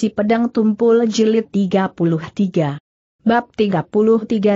Si Pedang Tumpul Jilid 33 Bab 33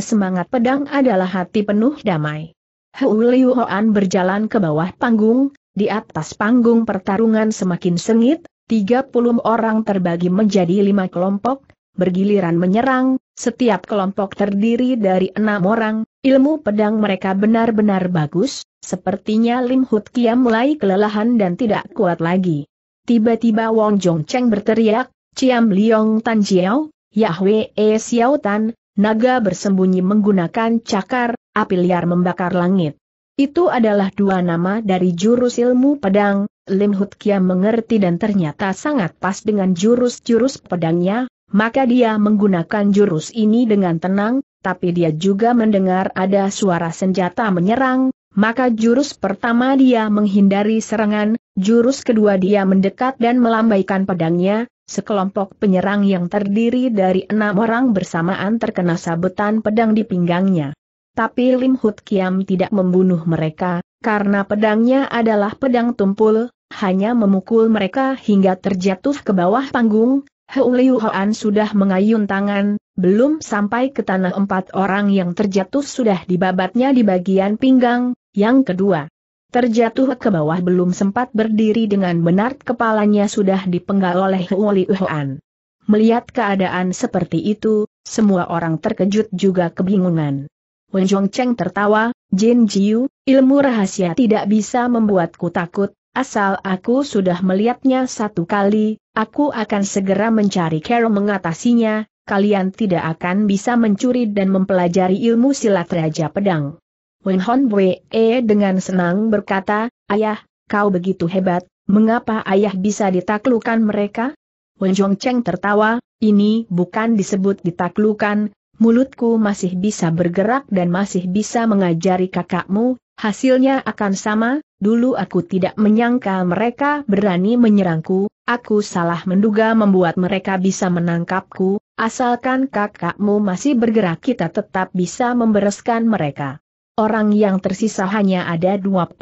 Semangat Pedang adalah hati penuh damai. Hu Liu Hoan berjalan ke bawah panggung, di atas panggung pertarungan semakin sengit, 30 orang terbagi menjadi lima kelompok, bergiliran menyerang, setiap kelompok terdiri dari enam orang, ilmu pedang mereka benar-benar bagus, sepertinya Lim Hut Kia mulai kelelahan dan tidak kuat lagi. Tiba-tiba Wong Jong Cheng berteriak, Ciam Liong Tan Jiao, Yahweh E Xiao Tan, naga bersembunyi menggunakan cakar, api liar membakar langit. Itu adalah dua nama dari jurus ilmu pedang, Lim Hut Kiam mengerti dan ternyata sangat pas dengan jurus-jurus pedangnya, maka dia menggunakan jurus ini dengan tenang, tapi dia juga mendengar ada suara senjata menyerang, maka jurus pertama dia menghindari serangan, jurus kedua dia mendekat dan melambaikan pedangnya, Sekelompok penyerang yang terdiri dari enam orang bersamaan terkena sabetan pedang di pinggangnya. Tapi Lim Hut Kiam tidak membunuh mereka, karena pedangnya adalah pedang tumpul, hanya memukul mereka hingga terjatuh ke bawah panggung. Heung Liu Hoan sudah mengayun tangan, belum sampai ke tanah empat orang yang terjatuh sudah dibabatnya di bagian pinggang, yang kedua. Terjatuh ke bawah belum sempat berdiri dengan benar kepalanya sudah dipenggal oleh Huoli Uhuan. Melihat keadaan seperti itu, semua orang terkejut juga kebingungan. Wen Cheng tertawa, Jin Jiu, ilmu rahasia tidak bisa membuatku takut, asal aku sudah melihatnya satu kali, aku akan segera mencari cara mengatasinya, kalian tidak akan bisa mencuri dan mempelajari ilmu silat Raja Pedang. Wen Hon Bwe E dengan senang berkata, Ayah, kau begitu hebat, mengapa ayah bisa ditaklukan mereka? Wen Jong Cheng tertawa, ini bukan disebut ditaklukan, mulutku masih bisa bergerak dan masih bisa mengajari kakakmu, hasilnya akan sama, dulu aku tidak menyangka mereka berani menyerangku, aku salah menduga membuat mereka bisa menangkapku, asalkan kakakmu masih bergerak kita tetap bisa membereskan mereka. Orang yang tersisa hanya ada 24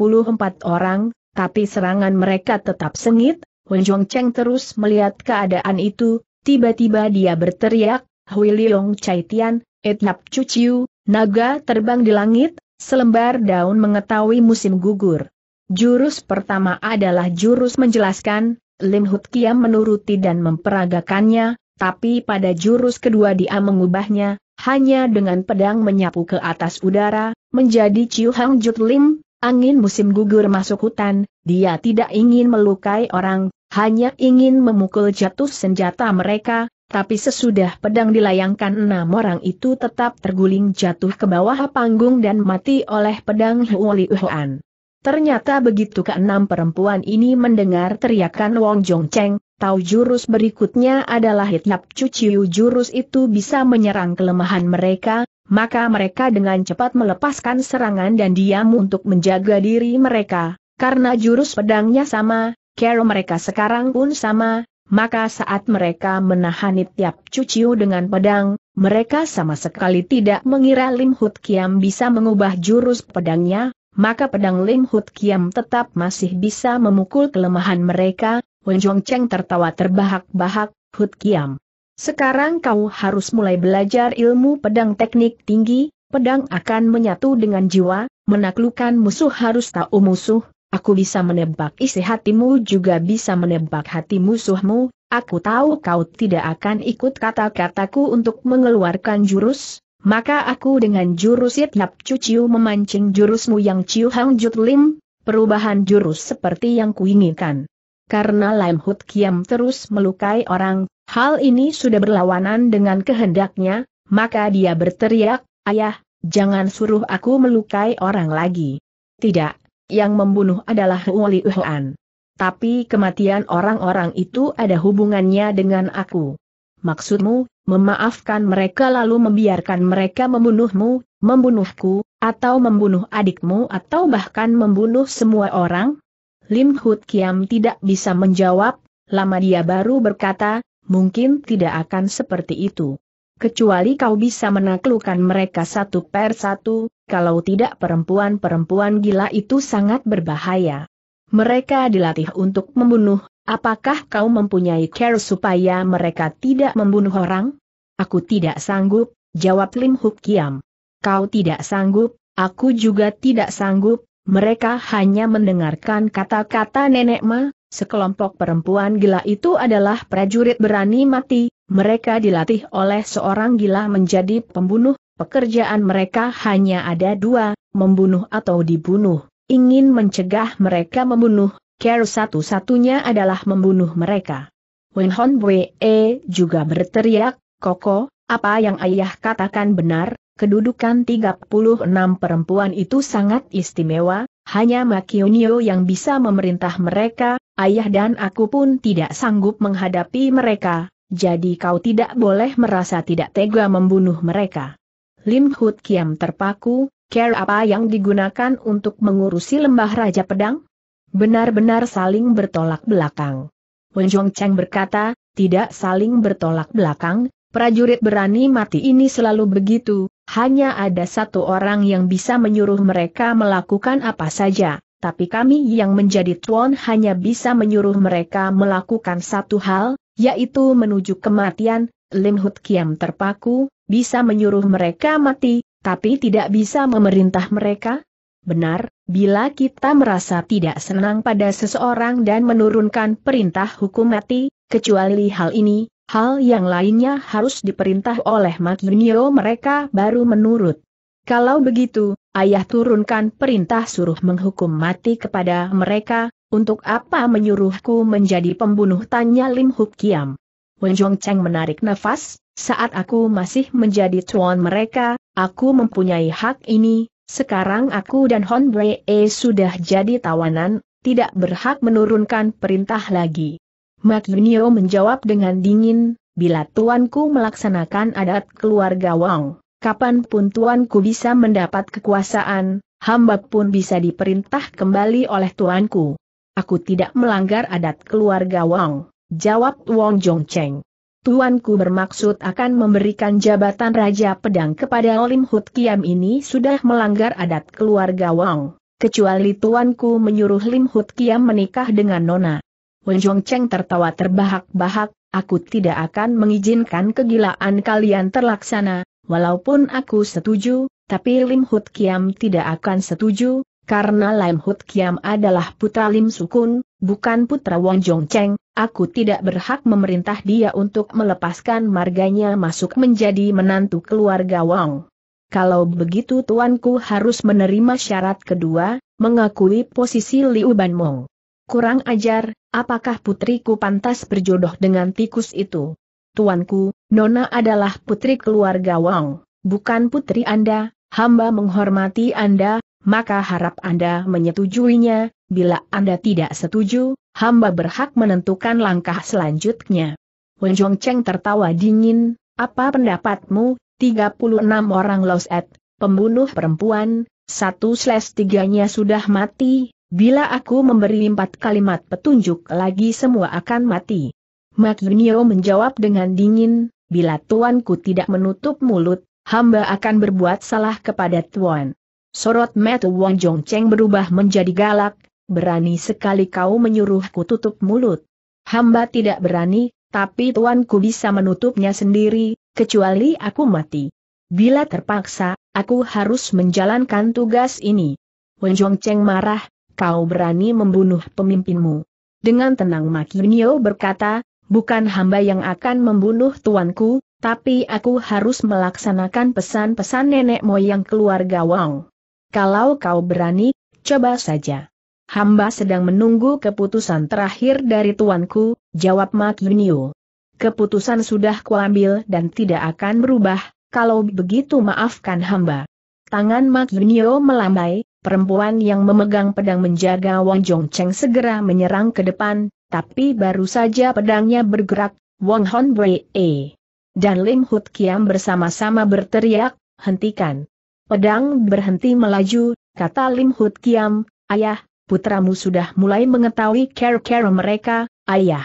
orang, tapi serangan mereka tetap sengit, Wen Cheng terus melihat keadaan itu, tiba-tiba dia berteriak, Hui Liong Chai Tian, Etnap Cuciu, naga terbang di langit, selembar daun mengetahui musim gugur. Jurus pertama adalah jurus menjelaskan, Lim Hut Kiam menuruti dan memperagakannya, tapi pada jurus kedua dia mengubahnya, hanya dengan pedang menyapu ke atas udara, Menjadi Chiu Hang Jut Lim, angin musim gugur masuk hutan, dia tidak ingin melukai orang, hanya ingin memukul jatuh senjata mereka, tapi sesudah pedang dilayangkan enam orang itu tetap terguling jatuh ke bawah panggung dan mati oleh pedang Huoli Huan. Ternyata begitu keenam perempuan ini mendengar teriakan Wong Jong Cheng, tahu jurus berikutnya adalah Hityap Cuciu jurus itu bisa menyerang kelemahan mereka, maka mereka dengan cepat melepaskan serangan dan diam untuk menjaga diri mereka, karena jurus pedangnya sama, kero mereka sekarang pun sama, maka saat mereka menahani tiap cuciu dengan pedang, mereka sama sekali tidak mengira Lim Hut Kiam bisa mengubah jurus pedangnya, maka pedang Lim Hut Kiam tetap masih bisa memukul kelemahan mereka, Wen Cheng tertawa terbahak-bahak, Hut Kiam, sekarang kau harus mulai belajar ilmu pedang teknik tinggi, pedang akan menyatu dengan jiwa, menaklukkan musuh harus tahu musuh, aku bisa menebak isi hatimu juga bisa menebak hati musuhmu, aku tahu kau tidak akan ikut kata-kataku untuk mengeluarkan jurus, maka aku dengan jurus Yap cuciu memancing jurusmu yang ciu Hang Jut Lim, perubahan jurus seperti yang kuinginkan. Karena Lam Hut Kiam terus melukai orang, Hal ini sudah berlawanan dengan kehendaknya, maka dia berteriak, Ayah, jangan suruh aku melukai orang lagi. Tidak, yang membunuh adalah Huoli Uhuan. Tapi kematian orang-orang itu ada hubungannya dengan aku. Maksudmu, memaafkan mereka lalu membiarkan mereka membunuhmu, membunuhku, atau membunuh adikmu atau bahkan membunuh semua orang? Lim Hut Kiam tidak bisa menjawab, lama dia baru berkata, mungkin tidak akan seperti itu. Kecuali kau bisa menaklukkan mereka satu per satu, kalau tidak perempuan-perempuan gila itu sangat berbahaya. Mereka dilatih untuk membunuh, apakah kau mempunyai care supaya mereka tidak membunuh orang? Aku tidak sanggup, jawab Lim Huk Kiam. Kau tidak sanggup, aku juga tidak sanggup, mereka hanya mendengarkan kata-kata nenek ma, Sekelompok perempuan gila itu adalah prajurit berani mati, mereka dilatih oleh seorang gila menjadi pembunuh, pekerjaan mereka hanya ada dua, membunuh atau dibunuh. Ingin mencegah mereka membunuh, care satu-satunya adalah membunuh mereka. Wen Hon Bwe e juga berteriak, Koko, apa yang ayah katakan benar, kedudukan 36 perempuan itu sangat istimewa, hanya Makionio yang bisa memerintah mereka, ayah dan aku pun tidak sanggup menghadapi mereka, jadi kau tidak boleh merasa tidak tega membunuh mereka. Lim Hut Kiam terpaku, care apa yang digunakan untuk mengurusi lembah Raja Pedang? Benar-benar saling bertolak belakang. Wenjong Cheng berkata, tidak saling bertolak belakang, prajurit berani mati ini selalu begitu, hanya ada satu orang yang bisa menyuruh mereka melakukan apa saja, tapi kami yang menjadi tuan hanya bisa menyuruh mereka melakukan satu hal, yaitu menuju kematian, Lim Hut Kiam terpaku, bisa menyuruh mereka mati, tapi tidak bisa memerintah mereka? Benar, bila kita merasa tidak senang pada seseorang dan menurunkan perintah hukum mati, kecuali hal ini, Hal yang lainnya harus diperintah oleh Makinyo mereka baru menurut. Kalau begitu, ayah turunkan perintah suruh menghukum mati kepada mereka, untuk apa menyuruhku menjadi pembunuh tanya Lim Huk Kiam. Wenjong Cheng menarik nafas, saat aku masih menjadi tuan mereka, aku mempunyai hak ini, sekarang aku dan Hon e sudah jadi tawanan, tidak berhak menurunkan perintah lagi. Matvinio menjawab dengan dingin, bila tuanku melaksanakan adat keluarga Wang, kapanpun tuanku bisa mendapat kekuasaan, hamba pun bisa diperintah kembali oleh tuanku. Aku tidak melanggar adat keluarga Wang, jawab Wong Jong Cheng. Tuanku bermaksud akan memberikan jabatan Raja Pedang kepada Lim Hut Kiam ini sudah melanggar adat keluarga Wang, kecuali tuanku menyuruh Lim Hut Kiam menikah dengan Nona. Wen Cheng tertawa terbahak-bahak, aku tidak akan mengizinkan kegilaan kalian terlaksana, walaupun aku setuju, tapi Lim Hut Kiam tidak akan setuju, karena Lim Hut Kiam adalah putra Lim Sukun, bukan putra Wong Zhong Cheng, aku tidak berhak memerintah dia untuk melepaskan marganya masuk menjadi menantu keluarga Wang. Kalau begitu tuanku harus menerima syarat kedua, mengakui posisi Liu Ban Mong. Kurang ajar, apakah putriku pantas berjodoh dengan tikus itu? Tuanku, Nona adalah putri keluarga Wang, bukan putri Anda, hamba menghormati Anda, maka harap Anda menyetujuinya, bila Anda tidak setuju, hamba berhak menentukan langkah selanjutnya. Wen Cheng tertawa dingin, apa pendapatmu, 36 orang Loset, pembunuh perempuan, satu slash tiganya sudah mati, Bila aku memberi empat kalimat petunjuk lagi semua akan mati. Yunio menjawab dengan dingin, bila tuanku tidak menutup mulut, hamba akan berbuat salah kepada tuan. Sorot mata Wang Cheng berubah menjadi galak, berani sekali kau menyuruhku tutup mulut. Hamba tidak berani, tapi tuanku bisa menutupnya sendiri, kecuali aku mati. Bila terpaksa, aku harus menjalankan tugas ini. Wang Cheng marah, kau berani membunuh pemimpinmu. Dengan tenang Makinyo berkata, bukan hamba yang akan membunuh tuanku, tapi aku harus melaksanakan pesan-pesan nenek moyang keluarga Wang. Kalau kau berani, coba saja. Hamba sedang menunggu keputusan terakhir dari tuanku, jawab Makinyo. Keputusan sudah kuambil dan tidak akan berubah, kalau begitu maafkan hamba. Tangan Mak Yunio melambai, perempuan yang memegang pedang menjaga Wang Cheng segera menyerang ke depan, tapi baru saja pedangnya bergerak, Wang Hon E. dan Lim Hut Kiam bersama-sama berteriak, hentikan. Pedang berhenti melaju, kata Lim Hut Kiam, ayah, putramu sudah mulai mengetahui care-care mereka, ayah.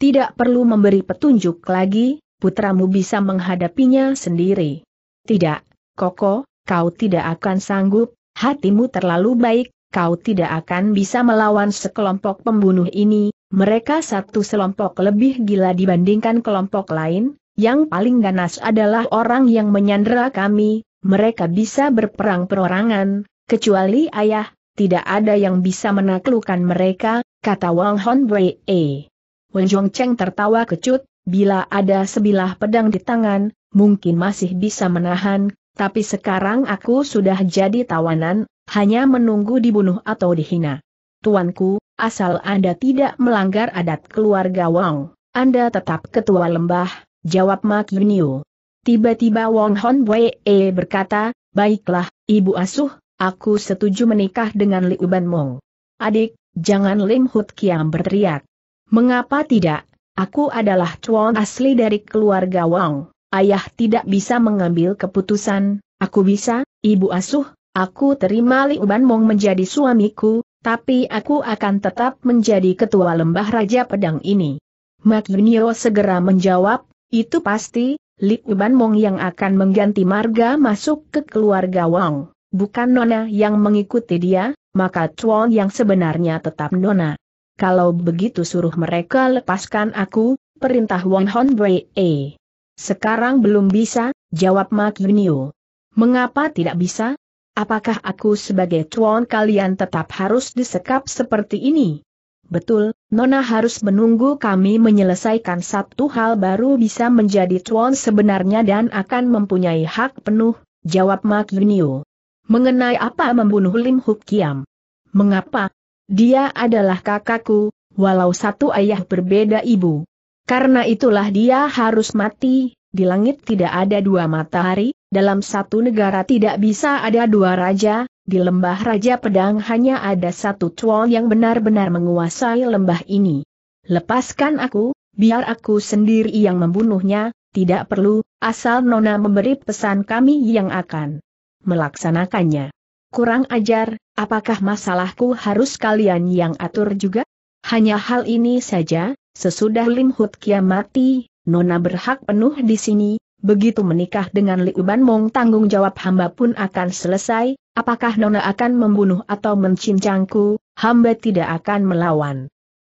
Tidak perlu memberi petunjuk lagi, putramu bisa menghadapinya sendiri. Tidak, Koko, kau tidak akan sanggup, hatimu terlalu baik, kau tidak akan bisa melawan sekelompok pembunuh ini, mereka satu selompok lebih gila dibandingkan kelompok lain, yang paling ganas adalah orang yang menyandera kami, mereka bisa berperang perorangan, kecuali ayah, tidak ada yang bisa menaklukkan mereka, kata Wang Hon Wei. Wen Zhong Cheng tertawa kecut, bila ada sebilah pedang di tangan, mungkin masih bisa menahan, tapi sekarang aku sudah jadi tawanan, hanya menunggu dibunuh atau dihina. Tuanku, asal Anda tidak melanggar adat keluarga Wang, Anda tetap ketua lembah, jawab Mak Yunio. Tiba-tiba Wong Hon Wei berkata, baiklah, ibu asuh, aku setuju menikah dengan Liu Ban Mong. Adik, jangan Lim Hut Kiam berteriak. Mengapa tidak? Aku adalah cuan asli dari keluarga Wang ayah tidak bisa mengambil keputusan, aku bisa, ibu asuh, aku terima Li Uban Mong menjadi suamiku, tapi aku akan tetap menjadi ketua lembah Raja Pedang ini. Mak Yunio segera menjawab, itu pasti, Li Uban Mong yang akan mengganti marga masuk ke keluarga Wang, bukan Nona yang mengikuti dia, maka Chuan yang sebenarnya tetap Nona. Kalau begitu suruh mereka lepaskan aku, perintah Wang Hon Wei. Sekarang belum bisa, jawab Mak Yunio. Mengapa tidak bisa? Apakah aku sebagai tuan kalian tetap harus disekap seperti ini? Betul, Nona harus menunggu kami menyelesaikan satu hal baru bisa menjadi tuan sebenarnya dan akan mempunyai hak penuh, jawab Mak Yunio. Mengenai apa membunuh Lim Huk Kiam? Mengapa? Dia adalah kakakku, walau satu ayah berbeda ibu. Karena itulah dia harus mati, di langit tidak ada dua matahari, dalam satu negara tidak bisa ada dua raja, di lembah Raja Pedang hanya ada satu tuan yang benar-benar menguasai lembah ini. Lepaskan aku, biar aku sendiri yang membunuhnya, tidak perlu, asal Nona memberi pesan kami yang akan melaksanakannya. Kurang ajar, apakah masalahku harus kalian yang atur juga? Hanya hal ini saja, Sesudah Lim Hut Kia mati, Nona berhak penuh di sini, begitu menikah dengan Liu Uban Mong tanggung jawab hamba pun akan selesai, apakah Nona akan membunuh atau mencincangku, hamba tidak akan melawan.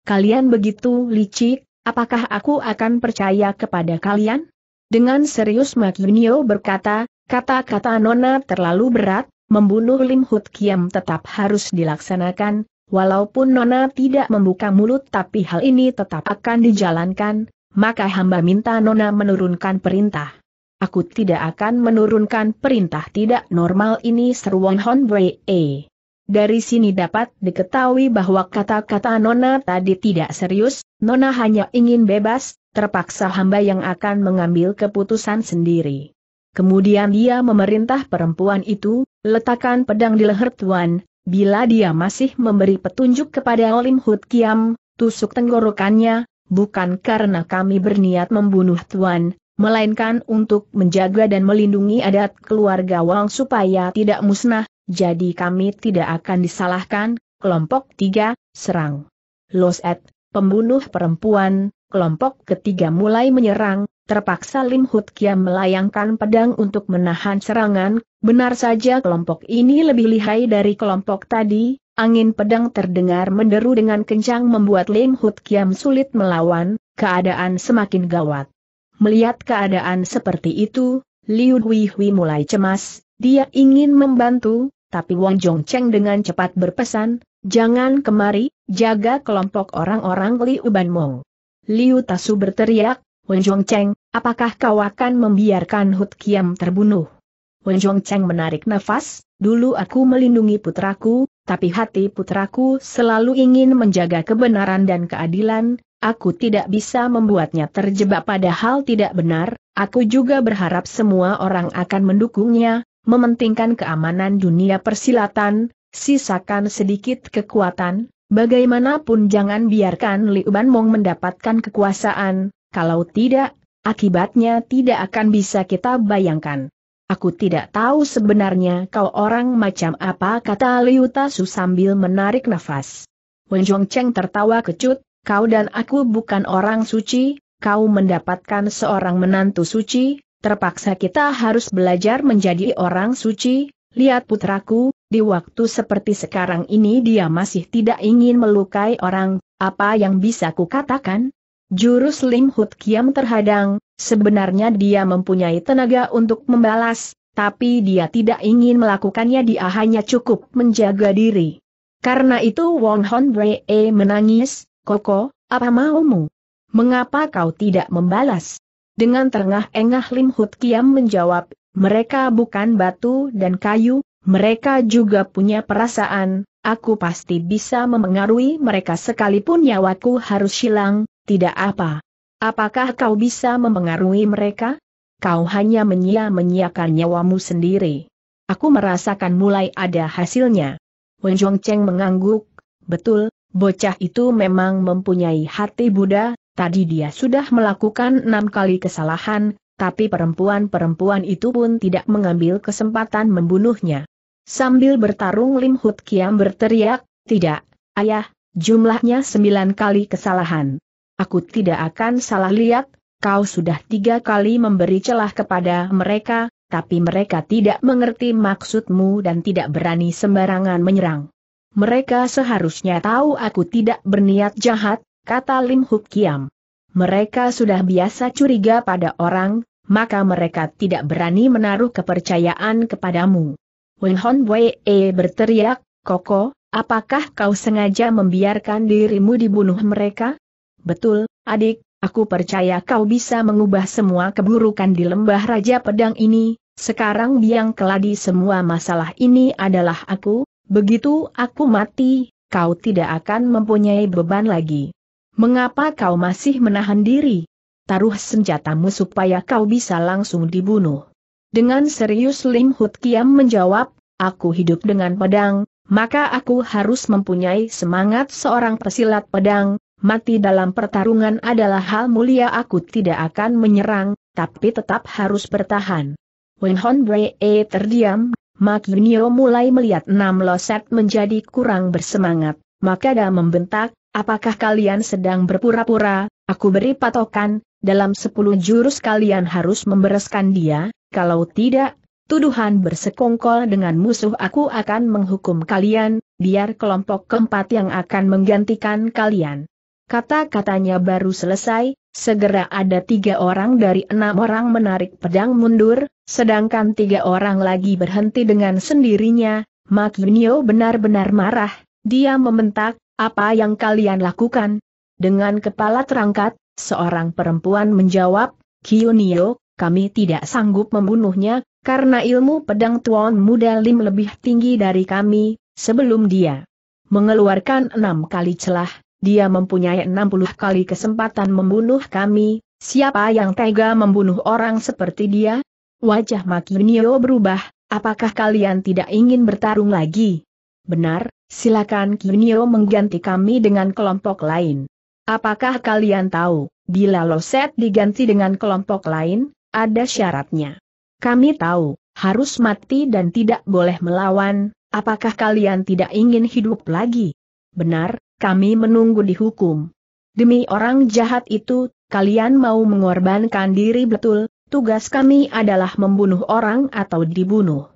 Kalian begitu licik, apakah aku akan percaya kepada kalian? Dengan serius Yunio berkata, kata-kata Nona terlalu berat, membunuh Lim Hut Kiam tetap harus dilaksanakan, Walaupun Nona tidak membuka mulut tapi hal ini tetap akan dijalankan, maka hamba minta Nona menurunkan perintah. Aku tidak akan menurunkan perintah tidak normal ini seru Wong Hon Bree. Dari sini dapat diketahui bahwa kata-kata Nona tadi tidak serius, Nona hanya ingin bebas, terpaksa hamba yang akan mengambil keputusan sendiri. Kemudian dia memerintah perempuan itu, letakkan pedang di leher tuan, Bila dia masih memberi petunjuk kepada Olim Hut Kiam, tusuk tenggorokannya, bukan karena kami berniat membunuh Tuan, melainkan untuk menjaga dan melindungi adat keluarga Wang supaya tidak musnah, jadi kami tidak akan disalahkan, kelompok tiga serang. Loset, pembunuh perempuan, kelompok ketiga mulai menyerang, terpaksa Lim Hut Kiam melayangkan pedang untuk menahan serangan, benar saja kelompok ini lebih lihai dari kelompok tadi, angin pedang terdengar menderu dengan kencang membuat Lim Hut Kiam sulit melawan, keadaan semakin gawat. Melihat keadaan seperti itu, Liu Hui Hui mulai cemas, dia ingin membantu, tapi Wang Cheng dengan cepat berpesan, jangan kemari, jaga kelompok orang-orang Liu Ban Mong. Liu Tasu berteriak, Wen Zhong Cheng, apakah kau akan membiarkan Hut Kiam terbunuh? Wen Zhong Cheng menarik nafas, dulu aku melindungi putraku, tapi hati putraku selalu ingin menjaga kebenaran dan keadilan, aku tidak bisa membuatnya terjebak pada hal tidak benar, aku juga berharap semua orang akan mendukungnya, mementingkan keamanan dunia persilatan, sisakan sedikit kekuatan, Bagaimanapun jangan biarkan Liu Ban Mong mendapatkan kekuasaan, kalau tidak, akibatnya tidak akan bisa kita bayangkan. Aku tidak tahu sebenarnya kau orang macam apa kata Liu Tasu sambil menarik nafas. Wen Cheng tertawa kecut, kau dan aku bukan orang suci, kau mendapatkan seorang menantu suci, terpaksa kita harus belajar menjadi orang suci, lihat putraku, di waktu seperti sekarang ini dia masih tidak ingin melukai orang, apa yang bisa kukatakan? Jurus Lim Hut Kiam terhadang, sebenarnya dia mempunyai tenaga untuk membalas, tapi dia tidak ingin melakukannya dia hanya cukup menjaga diri. Karena itu Wong Hon Bree menangis, Koko, apa maumu? Mengapa kau tidak membalas? Dengan terengah-engah Lim Hut Kiam menjawab, mereka bukan batu dan kayu, mereka juga punya perasaan, aku pasti bisa memengaruhi mereka sekalipun nyawaku harus hilang, tidak apa. Apakah kau bisa memengaruhi mereka? Kau hanya menyia-menyiakan nyawamu sendiri. Aku merasakan mulai ada hasilnya. Wen Cheng mengangguk, betul, bocah itu memang mempunyai hati Buddha, tadi dia sudah melakukan enam kali kesalahan, tapi perempuan-perempuan itu pun tidak mengambil kesempatan membunuhnya. Sambil bertarung Lim Hut Kiam berteriak, tidak, ayah, jumlahnya sembilan kali kesalahan. Aku tidak akan salah lihat, kau sudah tiga kali memberi celah kepada mereka, tapi mereka tidak mengerti maksudmu dan tidak berani sembarangan menyerang. Mereka seharusnya tahu aku tidak berniat jahat, kata Lim Huk Kiam. Mereka sudah biasa curiga pada orang, maka mereka tidak berani menaruh kepercayaan kepadamu. Wen Hon Wei e berteriak, Koko, apakah kau sengaja membiarkan dirimu dibunuh mereka? Betul, adik, aku percaya kau bisa mengubah semua keburukan di lembah Raja Pedang ini, sekarang biang keladi semua masalah ini adalah aku, begitu aku mati, kau tidak akan mempunyai beban lagi. Mengapa kau masih menahan diri? Taruh senjatamu supaya kau bisa langsung dibunuh. Dengan serius Lim Hut Kiam menjawab, aku hidup dengan pedang, maka aku harus mempunyai semangat seorang pesilat pedang, mati dalam pertarungan adalah hal mulia aku tidak akan menyerang, tapi tetap harus bertahan. Wen Hon E terdiam, Yunio mulai melihat enam loset menjadi kurang bersemangat, maka dia membentak, apakah kalian sedang berpura-pura, aku beri patokan, dalam sepuluh jurus kalian harus membereskan dia, kalau tidak, tuduhan bersekongkol dengan musuh aku akan menghukum kalian, biar kelompok keempat yang akan menggantikan kalian. Kata-katanya baru selesai, segera ada tiga orang dari enam orang menarik pedang mundur, sedangkan tiga orang lagi berhenti dengan sendirinya, Yunio benar-benar marah, dia mementak. apa yang kalian lakukan? Dengan kepala terangkat, seorang perempuan menjawab, Kiyunio, kami tidak sanggup membunuhnya, karena ilmu pedang Tuan Muda Lim lebih tinggi dari kami, sebelum dia mengeluarkan enam kali celah, dia mempunyai enam puluh kali kesempatan membunuh kami, siapa yang tega membunuh orang seperti dia? Wajah Makinio berubah, apakah kalian tidak ingin bertarung lagi? Benar, silakan Kinio mengganti kami dengan kelompok lain. Apakah kalian tahu, bila Loset diganti dengan kelompok lain, ada syaratnya. Kami tahu, harus mati dan tidak boleh melawan, apakah kalian tidak ingin hidup lagi? Benar, kami menunggu dihukum. Demi orang jahat itu, kalian mau mengorbankan diri betul, tugas kami adalah membunuh orang atau dibunuh.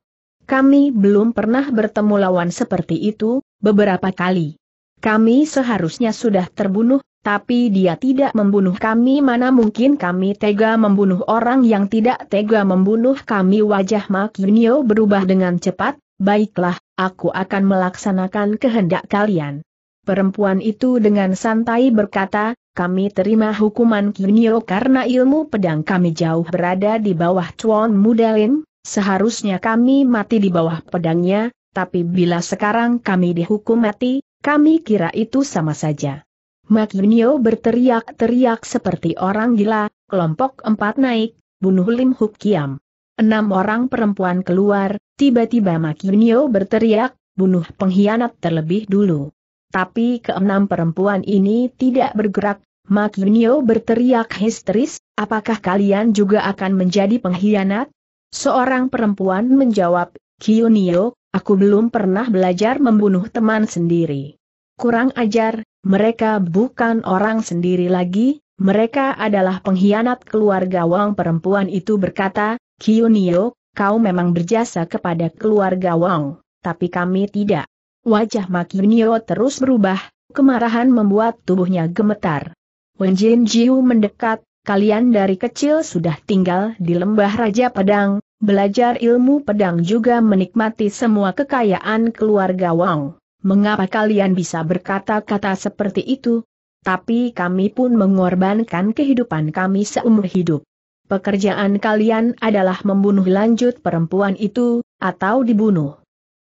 Kami belum pernah bertemu lawan seperti itu, beberapa kali. Kami seharusnya sudah terbunuh, tapi dia tidak membunuh kami mana mungkin kami tega membunuh orang yang tidak tega membunuh kami wajah Mak Yunio berubah dengan cepat, baiklah, aku akan melaksanakan kehendak kalian. Perempuan itu dengan santai berkata, kami terima hukuman Yunio karena ilmu pedang kami jauh berada di bawah Chuan Mudalin, seharusnya kami mati di bawah pedangnya, tapi bila sekarang kami dihukum mati, kami kira itu sama saja. Yunio berteriak-teriak seperti orang gila, kelompok empat naik, bunuh Lim Huk Kiam. Enam orang perempuan keluar, tiba-tiba Yunio berteriak, bunuh pengkhianat terlebih dulu. Tapi keenam perempuan ini tidak bergerak, Yunio berteriak histeris, apakah kalian juga akan menjadi pengkhianat? Seorang perempuan menjawab, Kiyunio, aku belum pernah belajar membunuh teman sendiri. Kurang ajar, mereka bukan orang sendiri lagi, mereka adalah pengkhianat keluarga Wang perempuan itu berkata, Kiyunio, kau memang berjasa kepada keluarga Wang, tapi kami tidak. Wajah Makinio terus berubah, kemarahan membuat tubuhnya gemetar. Wen Jin Jiu mendekat, kalian dari kecil sudah tinggal di lembah Raja Pedang, belajar ilmu pedang juga menikmati semua kekayaan keluarga Wang mengapa kalian bisa berkata-kata seperti itu? Tapi kami pun mengorbankan kehidupan kami seumur hidup. Pekerjaan kalian adalah membunuh lanjut perempuan itu, atau dibunuh.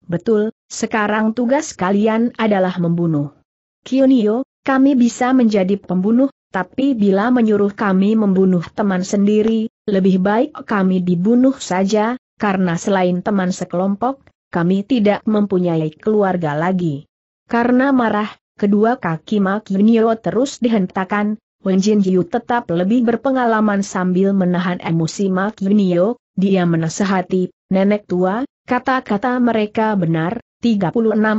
Betul, sekarang tugas kalian adalah membunuh. Kionio, kami bisa menjadi pembunuh, tapi bila menyuruh kami membunuh teman sendiri, lebih baik kami dibunuh saja, karena selain teman sekelompok, kami tidak mempunyai keluarga lagi. Karena marah, kedua kaki Mak Yunio terus dihentakkan, Wen Jin Yu tetap lebih berpengalaman sambil menahan emosi Mak Yunio, dia menasehati, nenek tua, kata-kata mereka benar, 36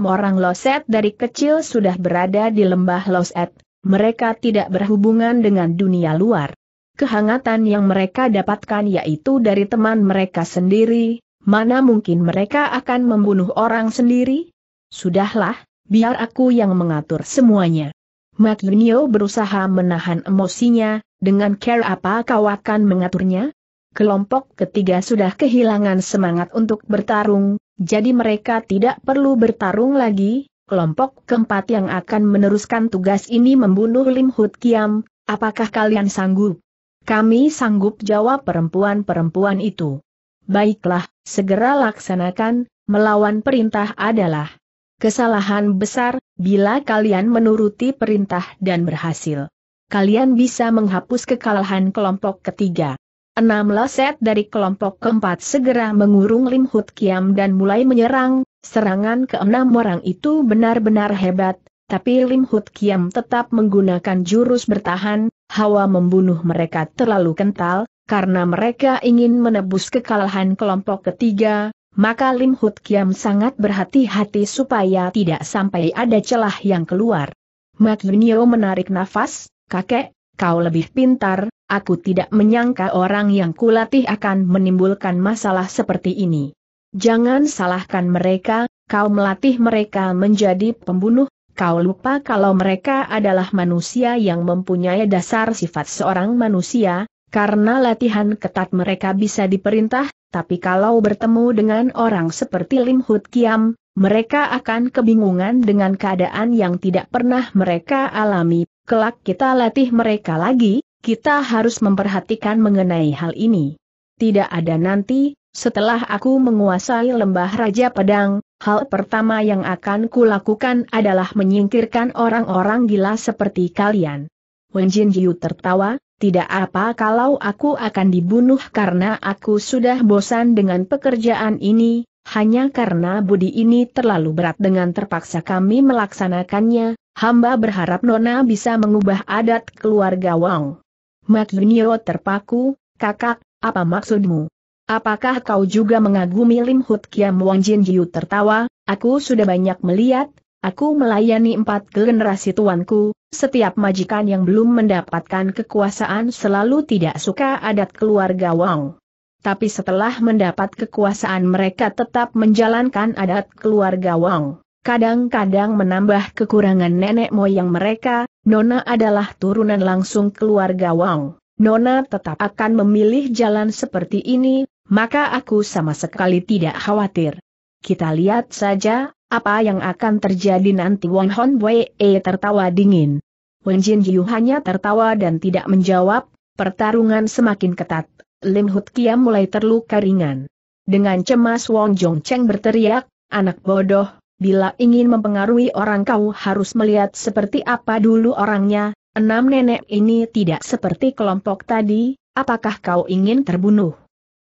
orang loset dari kecil sudah berada di lembah loset, mereka tidak berhubungan dengan dunia luar. Kehangatan yang mereka dapatkan yaitu dari teman mereka sendiri, Mana mungkin mereka akan membunuh orang sendiri? Sudahlah, biar aku yang mengatur semuanya. Maglinio berusaha menahan emosinya, dengan care apa kau akan mengaturnya? Kelompok ketiga sudah kehilangan semangat untuk bertarung, jadi mereka tidak perlu bertarung lagi. Kelompok keempat yang akan meneruskan tugas ini membunuh Lim Hut Kiam, apakah kalian sanggup? Kami sanggup jawab perempuan-perempuan itu baiklah, segera laksanakan, melawan perintah adalah kesalahan besar, bila kalian menuruti perintah dan berhasil. Kalian bisa menghapus kekalahan kelompok ketiga. Enam laset dari kelompok keempat segera mengurung Lim Hut Kiam dan mulai menyerang, serangan ke enam orang itu benar-benar hebat, tapi Lim Hut Kiam tetap menggunakan jurus bertahan, hawa membunuh mereka terlalu kental, karena mereka ingin menebus kekalahan kelompok ketiga, maka Lim Hut Kiam sangat berhati-hati supaya tidak sampai ada celah yang keluar. Mak Yunio menarik nafas, kakek, kau lebih pintar, aku tidak menyangka orang yang kulatih akan menimbulkan masalah seperti ini. Jangan salahkan mereka, kau melatih mereka menjadi pembunuh, kau lupa kalau mereka adalah manusia yang mempunyai dasar sifat seorang manusia, karena latihan ketat mereka bisa diperintah, tapi kalau bertemu dengan orang seperti Lim Hut Kiam, mereka akan kebingungan dengan keadaan yang tidak pernah mereka alami. Kelak kita latih mereka lagi, kita harus memperhatikan mengenai hal ini. Tidak ada nanti, setelah aku menguasai lembah Raja Pedang, hal pertama yang akan kulakukan adalah menyingkirkan orang-orang gila seperti kalian. Wen Jin Yu tertawa, tidak apa kalau aku akan dibunuh karena aku sudah bosan dengan pekerjaan ini, hanya karena budi ini terlalu berat dengan terpaksa kami melaksanakannya, hamba berharap Nona bisa mengubah adat keluarga Wang. Mak Junio terpaku, kakak, apa maksudmu? Apakah kau juga mengagumi Lim Hut Kiam Wang Jin Jiu tertawa, aku sudah banyak melihat, Aku melayani empat generasi tuanku, setiap majikan yang belum mendapatkan kekuasaan selalu tidak suka adat keluarga Wang. Tapi setelah mendapat kekuasaan mereka tetap menjalankan adat keluarga Wang. Kadang-kadang menambah kekurangan nenek moyang mereka, Nona adalah turunan langsung keluarga Wang. Nona tetap akan memilih jalan seperti ini, maka aku sama sekali tidak khawatir. Kita lihat saja apa yang akan terjadi nanti Wang Hon Wei e tertawa dingin. Wen Jin Yu hanya tertawa dan tidak menjawab, pertarungan semakin ketat. Lim Hut Kiam mulai terluka ringan. Dengan cemas Wong Jong Cheng berteriak, anak bodoh, bila ingin mempengaruhi orang kau harus melihat seperti apa dulu orangnya, enam nenek ini tidak seperti kelompok tadi, apakah kau ingin terbunuh?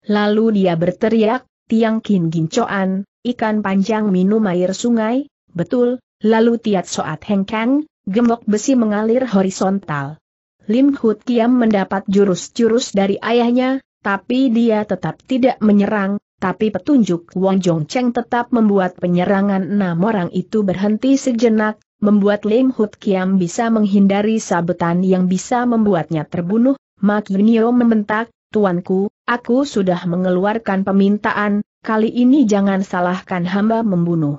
Lalu dia berteriak, Tiang Kin Choan, ikan panjang minum air sungai, betul, lalu Tiat Soat Hengkang, gemuk besi mengalir horizontal. Lim Hut Kiam mendapat jurus-jurus dari ayahnya, tapi dia tetap tidak menyerang, tapi petunjuk Wang Cheng tetap membuat penyerangan enam orang itu berhenti sejenak, membuat Lim Hut Kiam bisa menghindari sabetan yang bisa membuatnya terbunuh, Mak Yunio membentak, Tuanku, aku sudah mengeluarkan permintaan, Kali ini jangan salahkan hamba membunuh.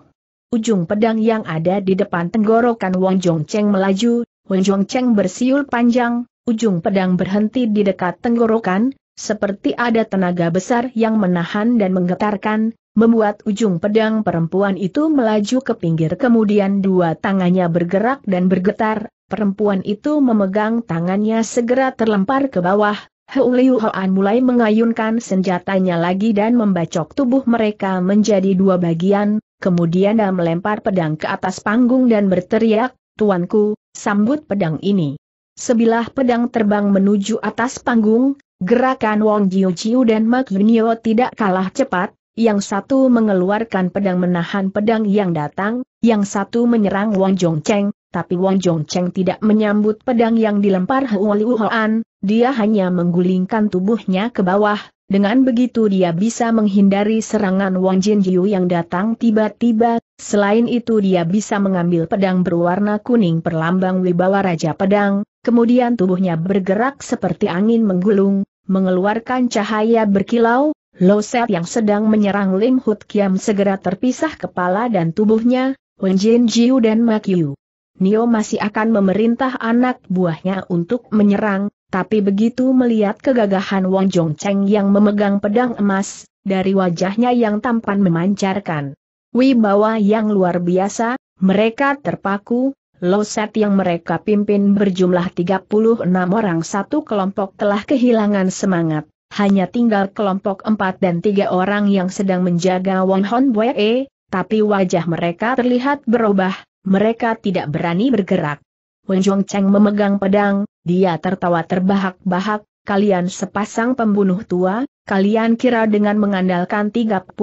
Ujung pedang yang ada di depan tenggorokan Wong Jong Cheng melaju, Wong Jong Cheng bersiul panjang, ujung pedang berhenti di dekat tenggorokan, seperti ada tenaga besar yang menahan dan menggetarkan, membuat ujung pedang perempuan itu melaju ke pinggir kemudian dua tangannya bergerak dan bergetar, perempuan itu memegang tangannya segera terlempar ke bawah, Heuliu Hoan mulai mengayunkan senjatanya lagi dan membacok tubuh mereka menjadi dua bagian, kemudian dia melempar pedang ke atas panggung dan berteriak, Tuanku, sambut pedang ini. Sebilah pedang terbang menuju atas panggung, gerakan Wong Jiu Jiu dan Mak Yunio tidak kalah cepat, yang satu mengeluarkan pedang menahan pedang yang datang, yang satu menyerang Wong Jong Cheng, tapi Wong Jong Cheng tidak menyambut pedang yang dilempar Heuliu Hoan, dia hanya menggulingkan tubuhnya ke bawah, dengan begitu dia bisa menghindari serangan Wang Jinjiu yang datang tiba-tiba, selain itu dia bisa mengambil pedang berwarna kuning perlambang wibawa Raja Pedang, kemudian tubuhnya bergerak seperti angin menggulung, mengeluarkan cahaya berkilau, Loset yang sedang menyerang Lim Hut Kiam segera terpisah kepala dan tubuhnya, Wang Jin dan Makyu. Nio masih akan memerintah anak buahnya untuk menyerang, tapi begitu melihat kegagahan Wang Cheng yang memegang pedang emas, dari wajahnya yang tampan memancarkan wibawa yang luar biasa, mereka terpaku, loset yang mereka pimpin berjumlah 36 orang satu kelompok telah kehilangan semangat, hanya tinggal kelompok empat dan tiga orang yang sedang menjaga Wang Hon Bue, tapi wajah mereka terlihat berubah, mereka tidak berani bergerak. Wen Cheng memegang pedang, dia tertawa terbahak-bahak, kalian sepasang pembunuh tua, kalian kira dengan mengandalkan 36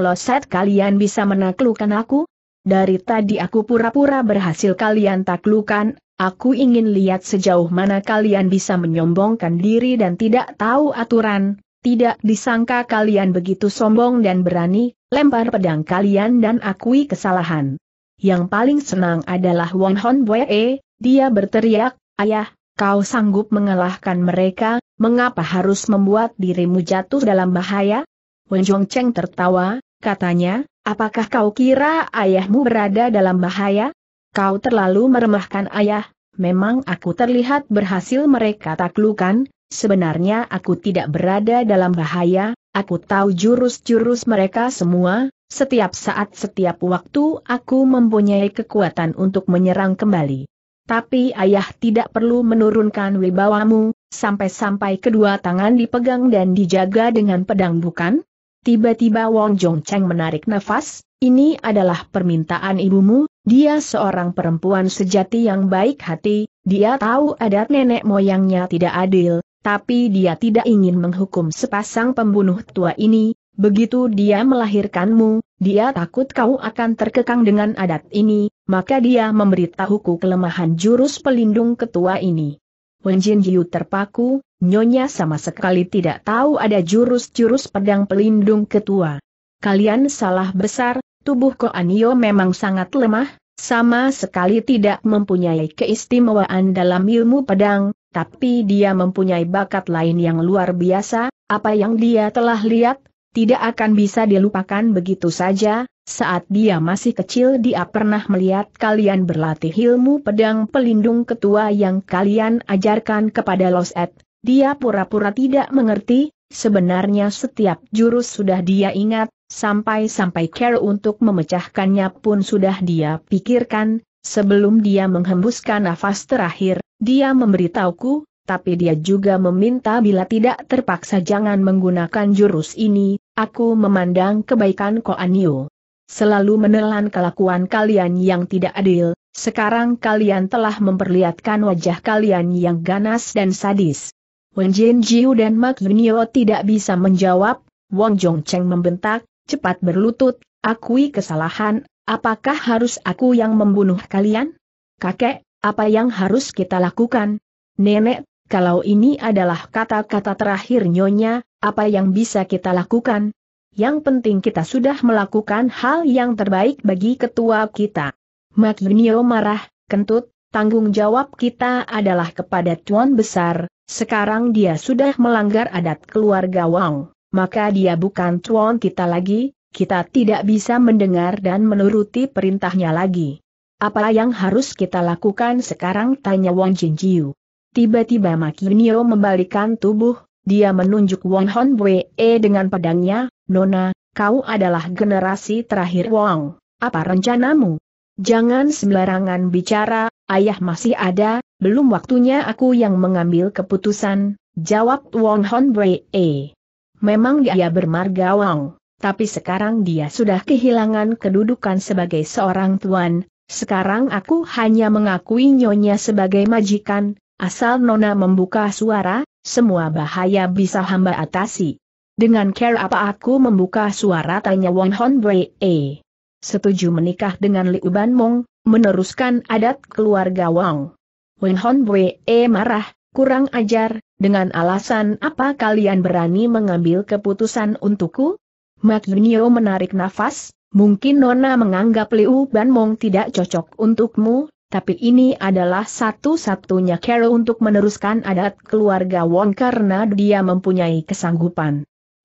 loset kalian bisa menaklukkan aku? Dari tadi aku pura-pura berhasil kalian taklukan, aku ingin lihat sejauh mana kalian bisa menyombongkan diri dan tidak tahu aturan, tidak disangka kalian begitu sombong dan berani, lempar pedang kalian dan akui kesalahan. Yang paling senang adalah Wong Hon Bue, dia berteriak, ayah, kau sanggup mengalahkan mereka, mengapa harus membuat dirimu jatuh dalam bahaya? Wen Cheng tertawa, katanya, apakah kau kira ayahmu berada dalam bahaya? Kau terlalu meremahkan ayah, memang aku terlihat berhasil mereka taklukan, sebenarnya aku tidak berada dalam bahaya, aku tahu jurus-jurus mereka semua, setiap saat setiap waktu aku mempunyai kekuatan untuk menyerang kembali tapi ayah tidak perlu menurunkan wibawamu, sampai-sampai kedua tangan dipegang dan dijaga dengan pedang bukan? Tiba-tiba Wong Jong Cheng menarik nafas, ini adalah permintaan ibumu, dia seorang perempuan sejati yang baik hati, dia tahu adat nenek moyangnya tidak adil, tapi dia tidak ingin menghukum sepasang pembunuh tua ini, begitu dia melahirkanmu, dia takut kau akan terkekang dengan adat ini, maka dia memberitahuku kelemahan jurus pelindung ketua ini. Wen Jin terpaku, nyonya sama sekali tidak tahu ada jurus-jurus pedang pelindung ketua. Kalian salah besar, tubuh Ko Anio memang sangat lemah, sama sekali tidak mempunyai keistimewaan dalam ilmu pedang, tapi dia mempunyai bakat lain yang luar biasa, apa yang dia telah lihat, tidak akan bisa dilupakan begitu saja, saat dia masih kecil dia pernah melihat kalian berlatih ilmu pedang pelindung ketua yang kalian ajarkan kepada Loset, dia pura-pura tidak mengerti, sebenarnya setiap jurus sudah dia ingat, sampai-sampai care untuk memecahkannya pun sudah dia pikirkan, sebelum dia menghembuskan nafas terakhir, dia memberitahuku, tapi dia juga meminta bila tidak terpaksa jangan menggunakan jurus ini, aku memandang kebaikan Koanio selalu menelan kelakuan kalian yang tidak adil, sekarang kalian telah memperlihatkan wajah kalian yang ganas dan sadis. Wen Jin Jiu dan Mak Yunio tidak bisa menjawab, Wong Jong Cheng membentak, cepat berlutut, akui kesalahan, apakah harus aku yang membunuh kalian? Kakek, apa yang harus kita lakukan? Nenek, kalau ini adalah kata-kata terakhir nyonya, apa yang bisa kita lakukan? yang penting kita sudah melakukan hal yang terbaik bagi ketua kita. Makinio marah, kentut, tanggung jawab kita adalah kepada Tuan Besar, sekarang dia sudah melanggar adat keluarga Wang, maka dia bukan Tuan kita lagi, kita tidak bisa mendengar dan menuruti perintahnya lagi. Apa yang harus kita lakukan sekarang tanya Wang Jinjiu. Tiba-tiba Makinio membalikkan tubuh, dia menunjuk Wang Hon dengan pedangnya, Nona, kau adalah generasi terakhir Wong, apa rencanamu? Jangan sembarangan bicara, ayah masih ada, belum waktunya aku yang mengambil keputusan, jawab Wong Hon Eh, Memang dia bermarga Wong, tapi sekarang dia sudah kehilangan kedudukan sebagai seorang tuan, sekarang aku hanya mengakui nyonya sebagai majikan, asal Nona membuka suara, semua bahaya bisa hamba atasi. Dengan care apa aku membuka suara tanya Wong Hon Bui -e. Setuju menikah dengan Liu Ban Mong, meneruskan adat keluarga Wang. Wong Hon Bui -e marah, kurang ajar, dengan alasan apa kalian berani mengambil keputusan untukku? Mak Yunio menarik nafas, mungkin Nona menganggap Liu Ban Mong tidak cocok untukmu, tapi ini adalah satu-satunya Carol untuk meneruskan adat keluarga Wong karena dia mempunyai kesanggupan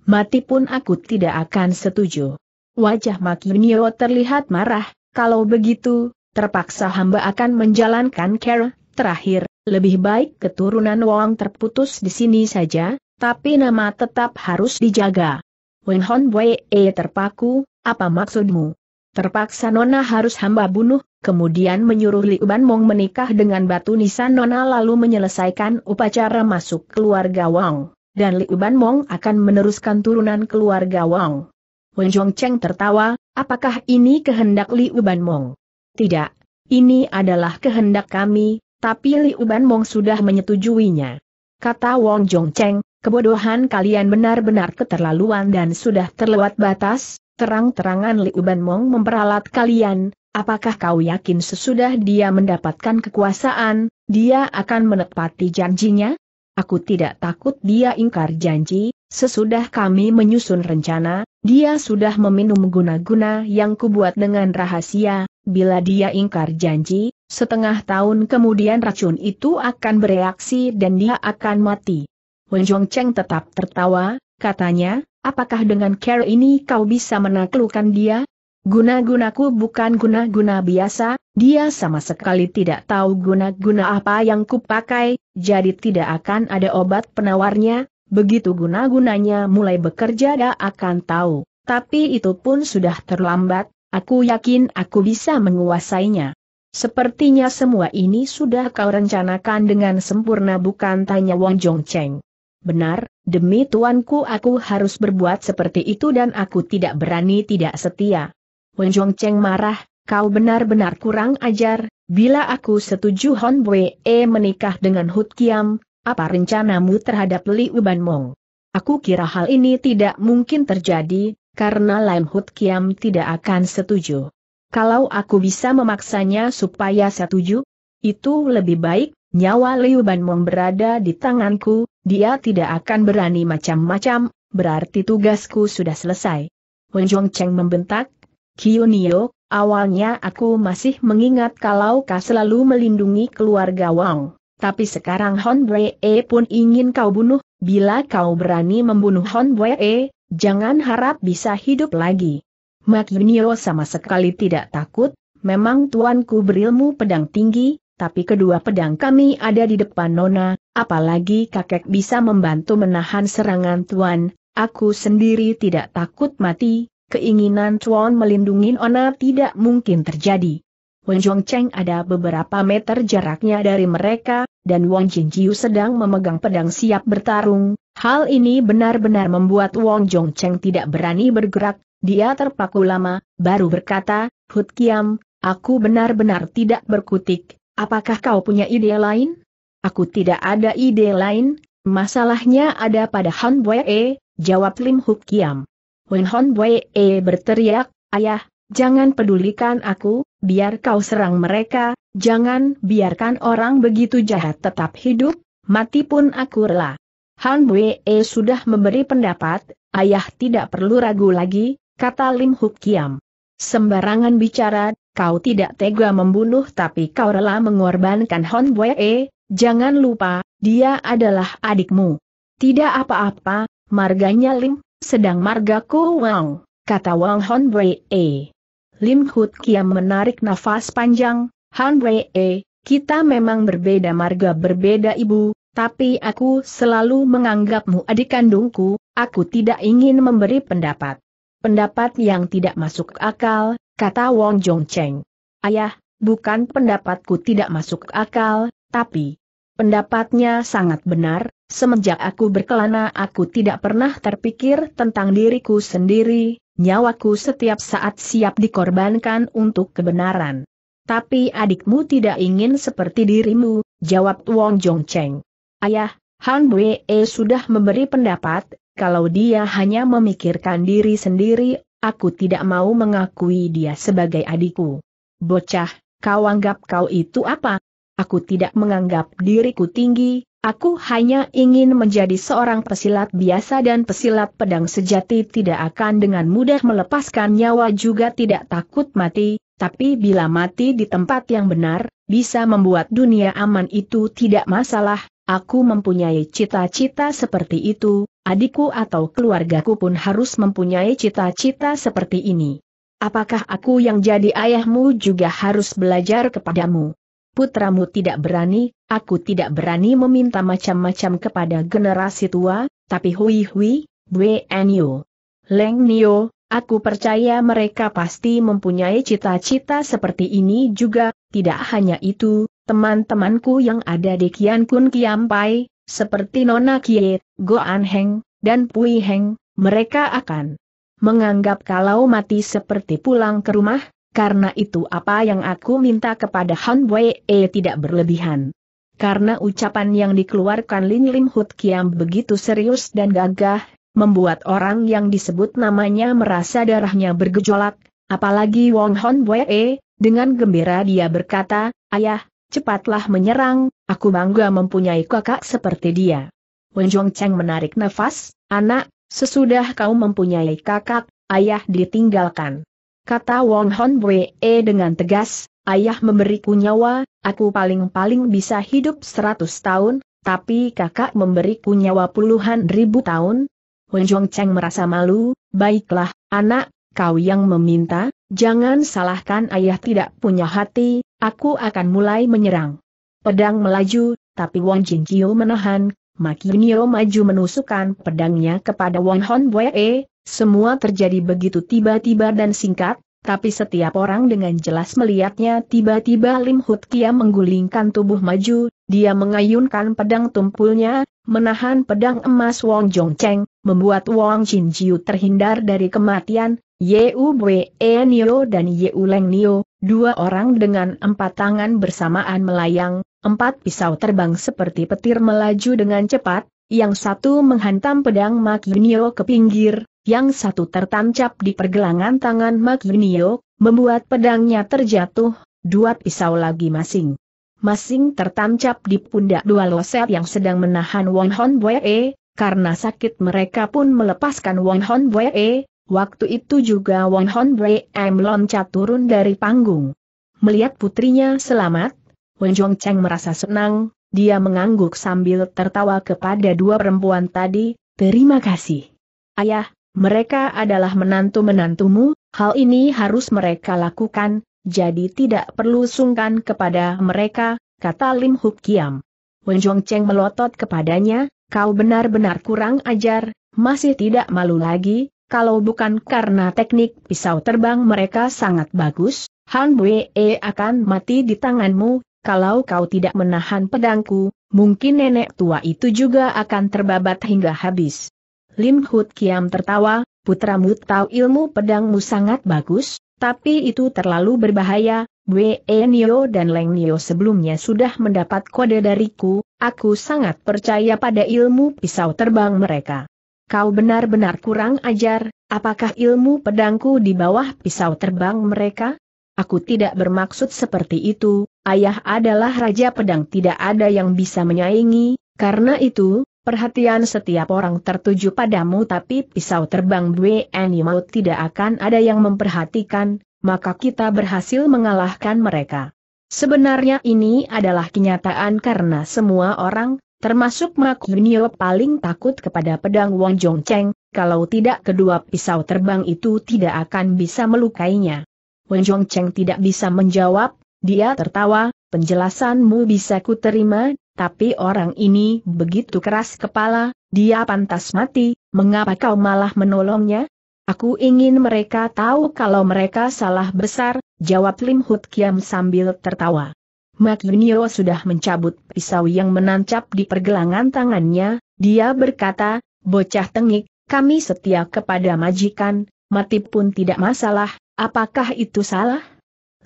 mati pun aku tidak akan setuju. Wajah Yunio terlihat marah, kalau begitu, terpaksa hamba akan menjalankan care, terakhir, lebih baik keturunan Wang terputus di sini saja, tapi nama tetap harus dijaga. Wen Hon Wei eh, terpaku, apa maksudmu? Terpaksa Nona harus hamba bunuh, kemudian menyuruh Liu Ban Mong menikah dengan batu nisan Nona lalu menyelesaikan upacara masuk keluarga Wang dan Liu Banmong akan meneruskan turunan keluarga Wang. Wen Cheng tertawa, apakah ini kehendak Liu Banmong? Tidak, ini adalah kehendak kami, tapi Liu Banmong sudah menyetujuinya. Kata Wong Cheng, kebodohan kalian benar-benar keterlaluan dan sudah terlewat batas, terang-terangan Liu Banmong memperalat kalian, apakah kau yakin sesudah dia mendapatkan kekuasaan, dia akan menepati janjinya? Aku tidak takut dia ingkar janji, sesudah kami menyusun rencana, dia sudah meminum guna-guna yang kubuat dengan rahasia, bila dia ingkar janji, setengah tahun kemudian racun itu akan bereaksi dan dia akan mati. Wen Cheng tetap tertawa, katanya, apakah dengan care ini kau bisa menaklukkan dia? Guna-gunaku bukan guna-guna biasa, dia sama sekali tidak tahu guna-guna apa yang kupakai, jadi tidak akan ada obat penawarnya, begitu guna-gunanya mulai bekerja dia akan tahu, tapi itu pun sudah terlambat, aku yakin aku bisa menguasainya. Sepertinya semua ini sudah kau rencanakan dengan sempurna bukan tanya Wong Jong Cheng. Benar, demi tuanku aku harus berbuat seperti itu dan aku tidak berani tidak setia. Wen Cheng marah, kau benar-benar kurang ajar, bila aku setuju Hon Bwe e menikah dengan Hut Kiam, apa rencanamu terhadap Li Uban Mong? Aku kira hal ini tidak mungkin terjadi, karena Lam Hut Kiam tidak akan setuju. Kalau aku bisa memaksanya supaya setuju, itu lebih baik, nyawa Liu Mong berada di tanganku, dia tidak akan berani macam-macam, berarti tugasku sudah selesai. Wen Cheng membentak, Kionio, awalnya aku masih mengingat kalau kau selalu melindungi keluarga Wang. Tapi sekarang Hon E pun ingin kau bunuh, bila kau berani membunuh Hon E, jangan harap bisa hidup lagi. Mak Yunio sama sekali tidak takut, memang tuanku berilmu pedang tinggi, tapi kedua pedang kami ada di depan Nona, apalagi kakek bisa membantu menahan serangan tuan, aku sendiri tidak takut mati, keinginan Chuan melindungi Ona tidak mungkin terjadi. Wang Zhongcheng ada beberapa meter jaraknya dari mereka, dan Wang Jingjiu sedang memegang pedang siap bertarung. Hal ini benar-benar membuat Wang Zhongcheng tidak berani bergerak, dia terpaku lama, baru berkata, Hut Kiam, aku benar-benar tidak berkutik, apakah kau punya ide lain? Aku tidak ada ide lain, masalahnya ada pada Han Boye, e, jawab Lim Hut Kiam. Wen Hon Wei e berteriak, Ayah, jangan pedulikan aku, biar kau serang mereka, jangan biarkan orang begitu jahat tetap hidup, mati pun aku rela. Han Wei e sudah memberi pendapat, ayah tidak perlu ragu lagi, kata Lim Huk Kiam. Sembarangan bicara, kau tidak tega membunuh tapi kau rela mengorbankan Hon Wei e, jangan lupa, dia adalah adikmu. Tidak apa-apa, marganya Lim, sedang marga ku Wang, kata Wang Hon Wei E. Lim Hut Kiam menarik nafas panjang, Han Wei E, kita memang berbeda marga berbeda ibu, tapi aku selalu menganggapmu adik kandungku, aku tidak ingin memberi pendapat. Pendapat yang tidak masuk akal, kata Wong Jong Cheng. Ayah, bukan pendapatku tidak masuk akal, tapi pendapatnya sangat benar, Semenjak aku berkelana aku tidak pernah terpikir tentang diriku sendiri, nyawaku setiap saat siap dikorbankan untuk kebenaran. Tapi adikmu tidak ingin seperti dirimu, jawab Wong Jong Cheng. Ayah, Han Wei e sudah memberi pendapat, kalau dia hanya memikirkan diri sendiri, aku tidak mau mengakui dia sebagai adikku. Bocah, kau anggap kau itu apa? Aku tidak menganggap diriku tinggi, Aku hanya ingin menjadi seorang pesilat biasa dan pesilat pedang sejati tidak akan dengan mudah melepaskan nyawa juga tidak takut mati, tapi bila mati di tempat yang benar, bisa membuat dunia aman itu tidak masalah, aku mempunyai cita-cita seperti itu, adikku atau keluargaku pun harus mempunyai cita-cita seperti ini. Apakah aku yang jadi ayahmu juga harus belajar kepadamu? putramu tidak berani, aku tidak berani meminta macam-macam kepada generasi tua, tapi hui hui, Buenyo. Leng Nio, aku percaya mereka pasti mempunyai cita-cita seperti ini juga, tidak hanya itu, teman-temanku yang ada di Kian Kun Kiampai, seperti Nona Kiet, Goan Heng, dan Pui Heng, mereka akan menganggap kalau mati seperti pulang ke rumah, karena itu apa yang aku minta kepada Han Wei e tidak berlebihan. Karena ucapan yang dikeluarkan Lin Lim Hut Kiam begitu serius dan gagah, membuat orang yang disebut namanya merasa darahnya bergejolak, apalagi Wong Han Wei, eh, dengan gembira dia berkata, Ayah, cepatlah menyerang, aku bangga mempunyai kakak seperti dia. Wenjong Cheng menarik nafas, anak, sesudah kau mempunyai kakak, ayah ditinggalkan kata Wong Hon Bwe e dengan tegas, ayah memberiku nyawa, aku paling-paling bisa hidup seratus tahun, tapi kakak memberiku nyawa puluhan ribu tahun. Wen Zhong Cheng merasa malu, baiklah, anak, kau yang meminta, jangan salahkan ayah tidak punya hati, aku akan mulai menyerang. Pedang melaju, tapi Wong Jin Kyo menahan, Makinio maju menusukkan pedangnya kepada Wong Hon Bwe, eh, semua terjadi begitu tiba-tiba dan singkat, tapi setiap orang dengan jelas melihatnya tiba-tiba Lim Hut Kia menggulingkan tubuh maju, dia mengayunkan pedang tumpulnya, menahan pedang emas Wong Jong Cheng, membuat Wong Jin Jiu terhindar dari kematian, Ye Bwe e Nio dan U Leng Nio, dua orang dengan empat tangan bersamaan melayang, empat pisau terbang seperti petir melaju dengan cepat, yang satu menghantam pedang Mak Yunio ke pinggir, yang satu tertancap di pergelangan tangan Maginio, membuat pedangnya terjatuh, dua pisau lagi masing. Masing tertancap di pundak dua loset yang sedang menahan Wang Hon Bue, e, karena sakit mereka pun melepaskan Wang Hon Bue, e. waktu itu juga Wang Hon Bwe meloncat turun dari panggung. Melihat putrinya selamat, Wen Jong Cheng merasa senang, dia mengangguk sambil tertawa kepada dua perempuan tadi, terima kasih. Ayah, mereka adalah menantu-menantumu, hal ini harus mereka lakukan, jadi tidak perlu sungkan kepada mereka, kata Lim Huk Kiam. Wen Cheng melotot kepadanya, kau benar-benar kurang ajar, masih tidak malu lagi, kalau bukan karena teknik pisau terbang mereka sangat bagus, Han Wei e akan mati di tanganmu, kalau kau tidak menahan pedangku, mungkin nenek tua itu juga akan terbabat hingga habis. Lim Hut Kiam tertawa, putramu tahu ilmu pedangmu sangat bagus, tapi itu terlalu berbahaya, Wei Nio dan Leng Nio sebelumnya sudah mendapat kode dariku, aku sangat percaya pada ilmu pisau terbang mereka. Kau benar-benar kurang ajar, apakah ilmu pedangku di bawah pisau terbang mereka? Aku tidak bermaksud seperti itu, ayah adalah raja pedang tidak ada yang bisa menyaingi, karena itu, Perhatian setiap orang tertuju padamu tapi pisau terbang BNI mau tidak akan ada yang memperhatikan, maka kita berhasil mengalahkan mereka. Sebenarnya ini adalah kenyataan karena semua orang, termasuk Mak Yunio paling takut kepada pedang Wang Cheng. kalau tidak kedua pisau terbang itu tidak akan bisa melukainya. Wang Cheng tidak bisa menjawab, dia tertawa, penjelasanmu bisa kuterima, tapi orang ini begitu keras kepala, dia pantas mati, mengapa kau malah menolongnya? Aku ingin mereka tahu kalau mereka salah besar, jawab Lim Hut Kiam sambil tertawa. Mak Yunio sudah mencabut pisau yang menancap di pergelangan tangannya, dia berkata, bocah tengik, kami setia kepada majikan, mati pun tidak masalah, apakah itu salah?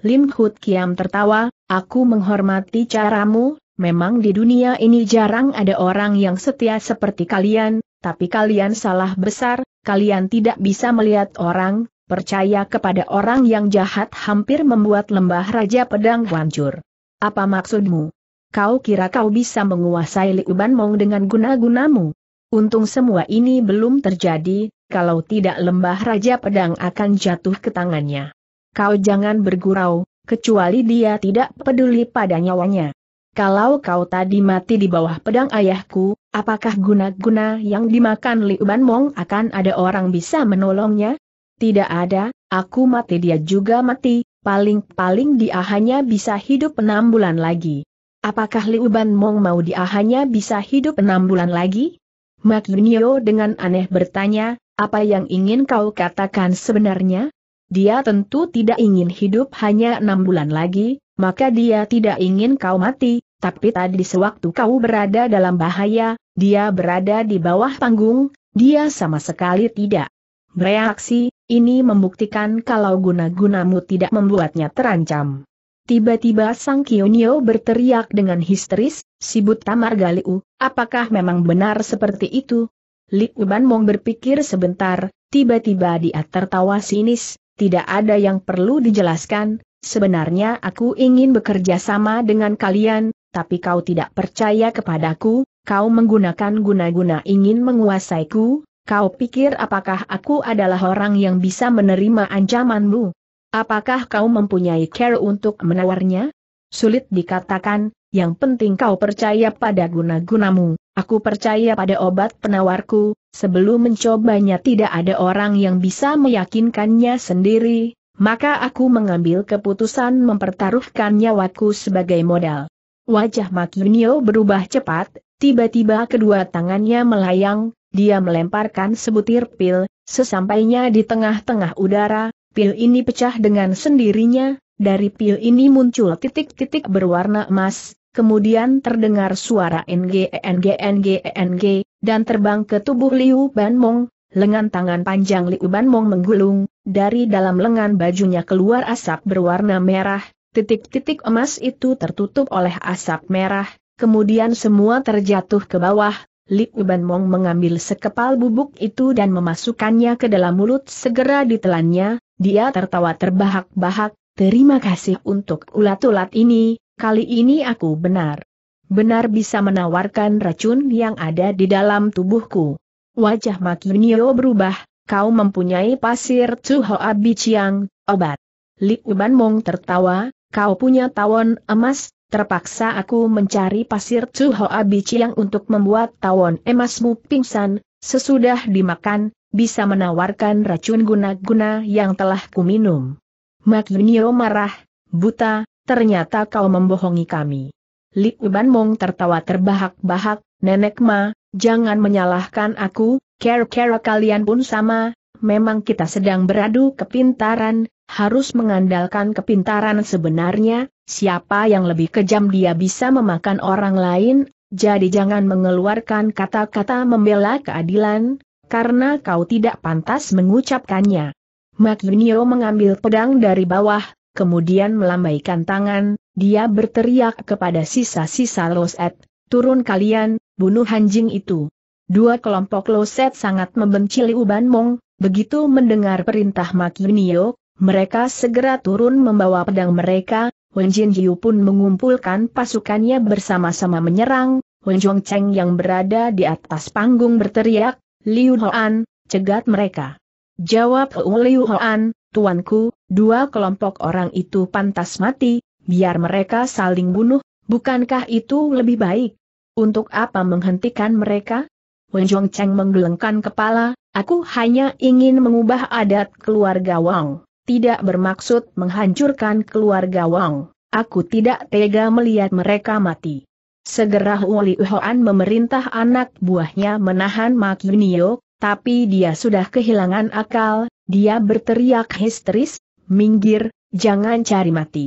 Lim Hut Kiam tertawa, aku menghormati caramu, Memang di dunia ini jarang ada orang yang setia seperti kalian, tapi kalian salah besar, kalian tidak bisa melihat orang, percaya kepada orang yang jahat hampir membuat lembah Raja Pedang hancur. Apa maksudmu? Kau kira kau bisa menguasai Liuban Mong dengan guna-gunamu? Untung semua ini belum terjadi, kalau tidak lembah Raja Pedang akan jatuh ke tangannya. Kau jangan bergurau, kecuali dia tidak peduli pada nyawanya kalau kau tadi mati di bawah pedang ayahku, apakah guna-guna yang dimakan Liu Mong akan ada orang bisa menolongnya? Tidak ada, aku mati dia juga mati, paling-paling dia hanya bisa hidup enam bulan lagi. Apakah Liu Mong mau dia hanya bisa hidup enam bulan lagi? Mak Yunio dengan aneh bertanya, apa yang ingin kau katakan sebenarnya? Dia tentu tidak ingin hidup hanya enam bulan lagi, maka dia tidak ingin kau mati, tapi tadi sewaktu kau berada dalam bahaya, dia berada di bawah panggung, dia sama sekali tidak bereaksi, ini membuktikan kalau guna-gunamu tidak membuatnya terancam. Tiba-tiba Sang Kionio berteriak dengan histeris, Sibut Tamar Galiu, apakah memang benar seperti itu? Li Uban Mong berpikir sebentar, tiba-tiba dia tertawa sinis, tidak ada yang perlu dijelaskan, Sebenarnya aku ingin bekerja sama dengan kalian, tapi kau tidak percaya kepadaku, kau menggunakan guna-guna ingin menguasaiku, kau pikir apakah aku adalah orang yang bisa menerima ancamanmu? Apakah kau mempunyai care untuk menawarnya? Sulit dikatakan, yang penting kau percaya pada guna-gunamu, aku percaya pada obat penawarku, sebelum mencobanya tidak ada orang yang bisa meyakinkannya sendiri, maka aku mengambil keputusan mempertaruhkan nyawaku sebagai modal. Wajah Mak Yunio berubah cepat, tiba-tiba kedua tangannya melayang, dia melemparkan sebutir pil, sesampainya di tengah-tengah udara, pil ini pecah dengan sendirinya, dari pil ini muncul titik-titik berwarna emas, kemudian terdengar suara NGNGNGNG, e e dan terbang ke tubuh Liu Banmong, lengan tangan panjang Li Uban Mong menggulung, dari dalam lengan bajunya keluar asap berwarna merah, titik-titik emas itu tertutup oleh asap merah, kemudian semua terjatuh ke bawah, Li Uban Mong mengambil sekepal bubuk itu dan memasukkannya ke dalam mulut segera ditelannya, dia tertawa terbahak-bahak, terima kasih untuk ulat-ulat ini, kali ini aku benar. Benar bisa menawarkan racun yang ada di dalam tubuhku. Wajah Makinio berubah, kau mempunyai pasir Abi Chiang, obat. Li Uban Mong tertawa, kau punya tawon emas, terpaksa aku mencari pasir Abi Chiang untuk membuat tawon emasmu pingsan, sesudah dimakan, bisa menawarkan racun guna-guna yang telah kuminum. Makinio marah, buta, ternyata kau membohongi kami. Li Uban Mong tertawa terbahak-bahak, nenek ma, Jangan menyalahkan aku, care-care kalian pun sama, memang kita sedang beradu kepintaran, harus mengandalkan kepintaran sebenarnya, siapa yang lebih kejam dia bisa memakan orang lain, jadi jangan mengeluarkan kata-kata membela keadilan, karena kau tidak pantas mengucapkannya. Mak Yunio mengambil pedang dari bawah, kemudian melambaikan tangan, dia berteriak kepada sisa-sisa Loset, Turun kalian, bunuh anjing itu. Dua kelompok Loset sangat membenci Liu Mong, begitu mendengar perintah Makinio, mereka segera turun membawa pedang mereka, Wen Jin pun mengumpulkan pasukannya bersama-sama menyerang, Wen Zhong Cheng yang berada di atas panggung berteriak, Liu Hoan, cegat mereka. Jawab Liu Hoan, tuanku, dua kelompok orang itu pantas mati, biar mereka saling bunuh, bukankah itu lebih baik? Untuk apa menghentikan mereka? Wen Cheng menggelengkan kepala, aku hanya ingin mengubah adat keluarga Wang, tidak bermaksud menghancurkan keluarga Wang. Aku tidak tega melihat mereka mati. Segera Wali Uhoan memerintah anak buahnya menahan Mak Yunio, tapi dia sudah kehilangan akal, dia berteriak histeris, minggir, jangan cari mati.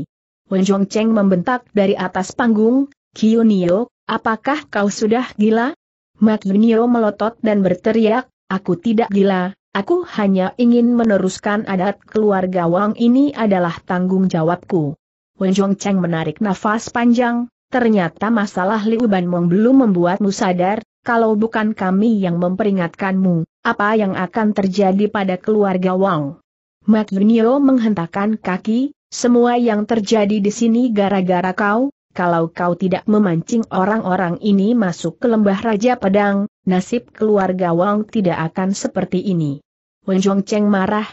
Wen Cheng membentak dari atas panggung, Kiyunio, Apakah kau sudah gila? Magnio melotot dan berteriak, aku tidak gila, aku hanya ingin meneruskan adat keluarga Wang ini adalah tanggung jawabku. Wen Cheng menarik nafas panjang, ternyata masalah Liu Banmong belum membuatmu sadar, kalau bukan kami yang memperingatkanmu, apa yang akan terjadi pada keluarga Wang. Magnio menghentakkan kaki, semua yang terjadi di sini gara-gara kau, kalau kau tidak memancing orang-orang ini masuk ke lembah Raja Padang, nasib keluarga Wang tidak akan seperti ini. Wen Cheng marah,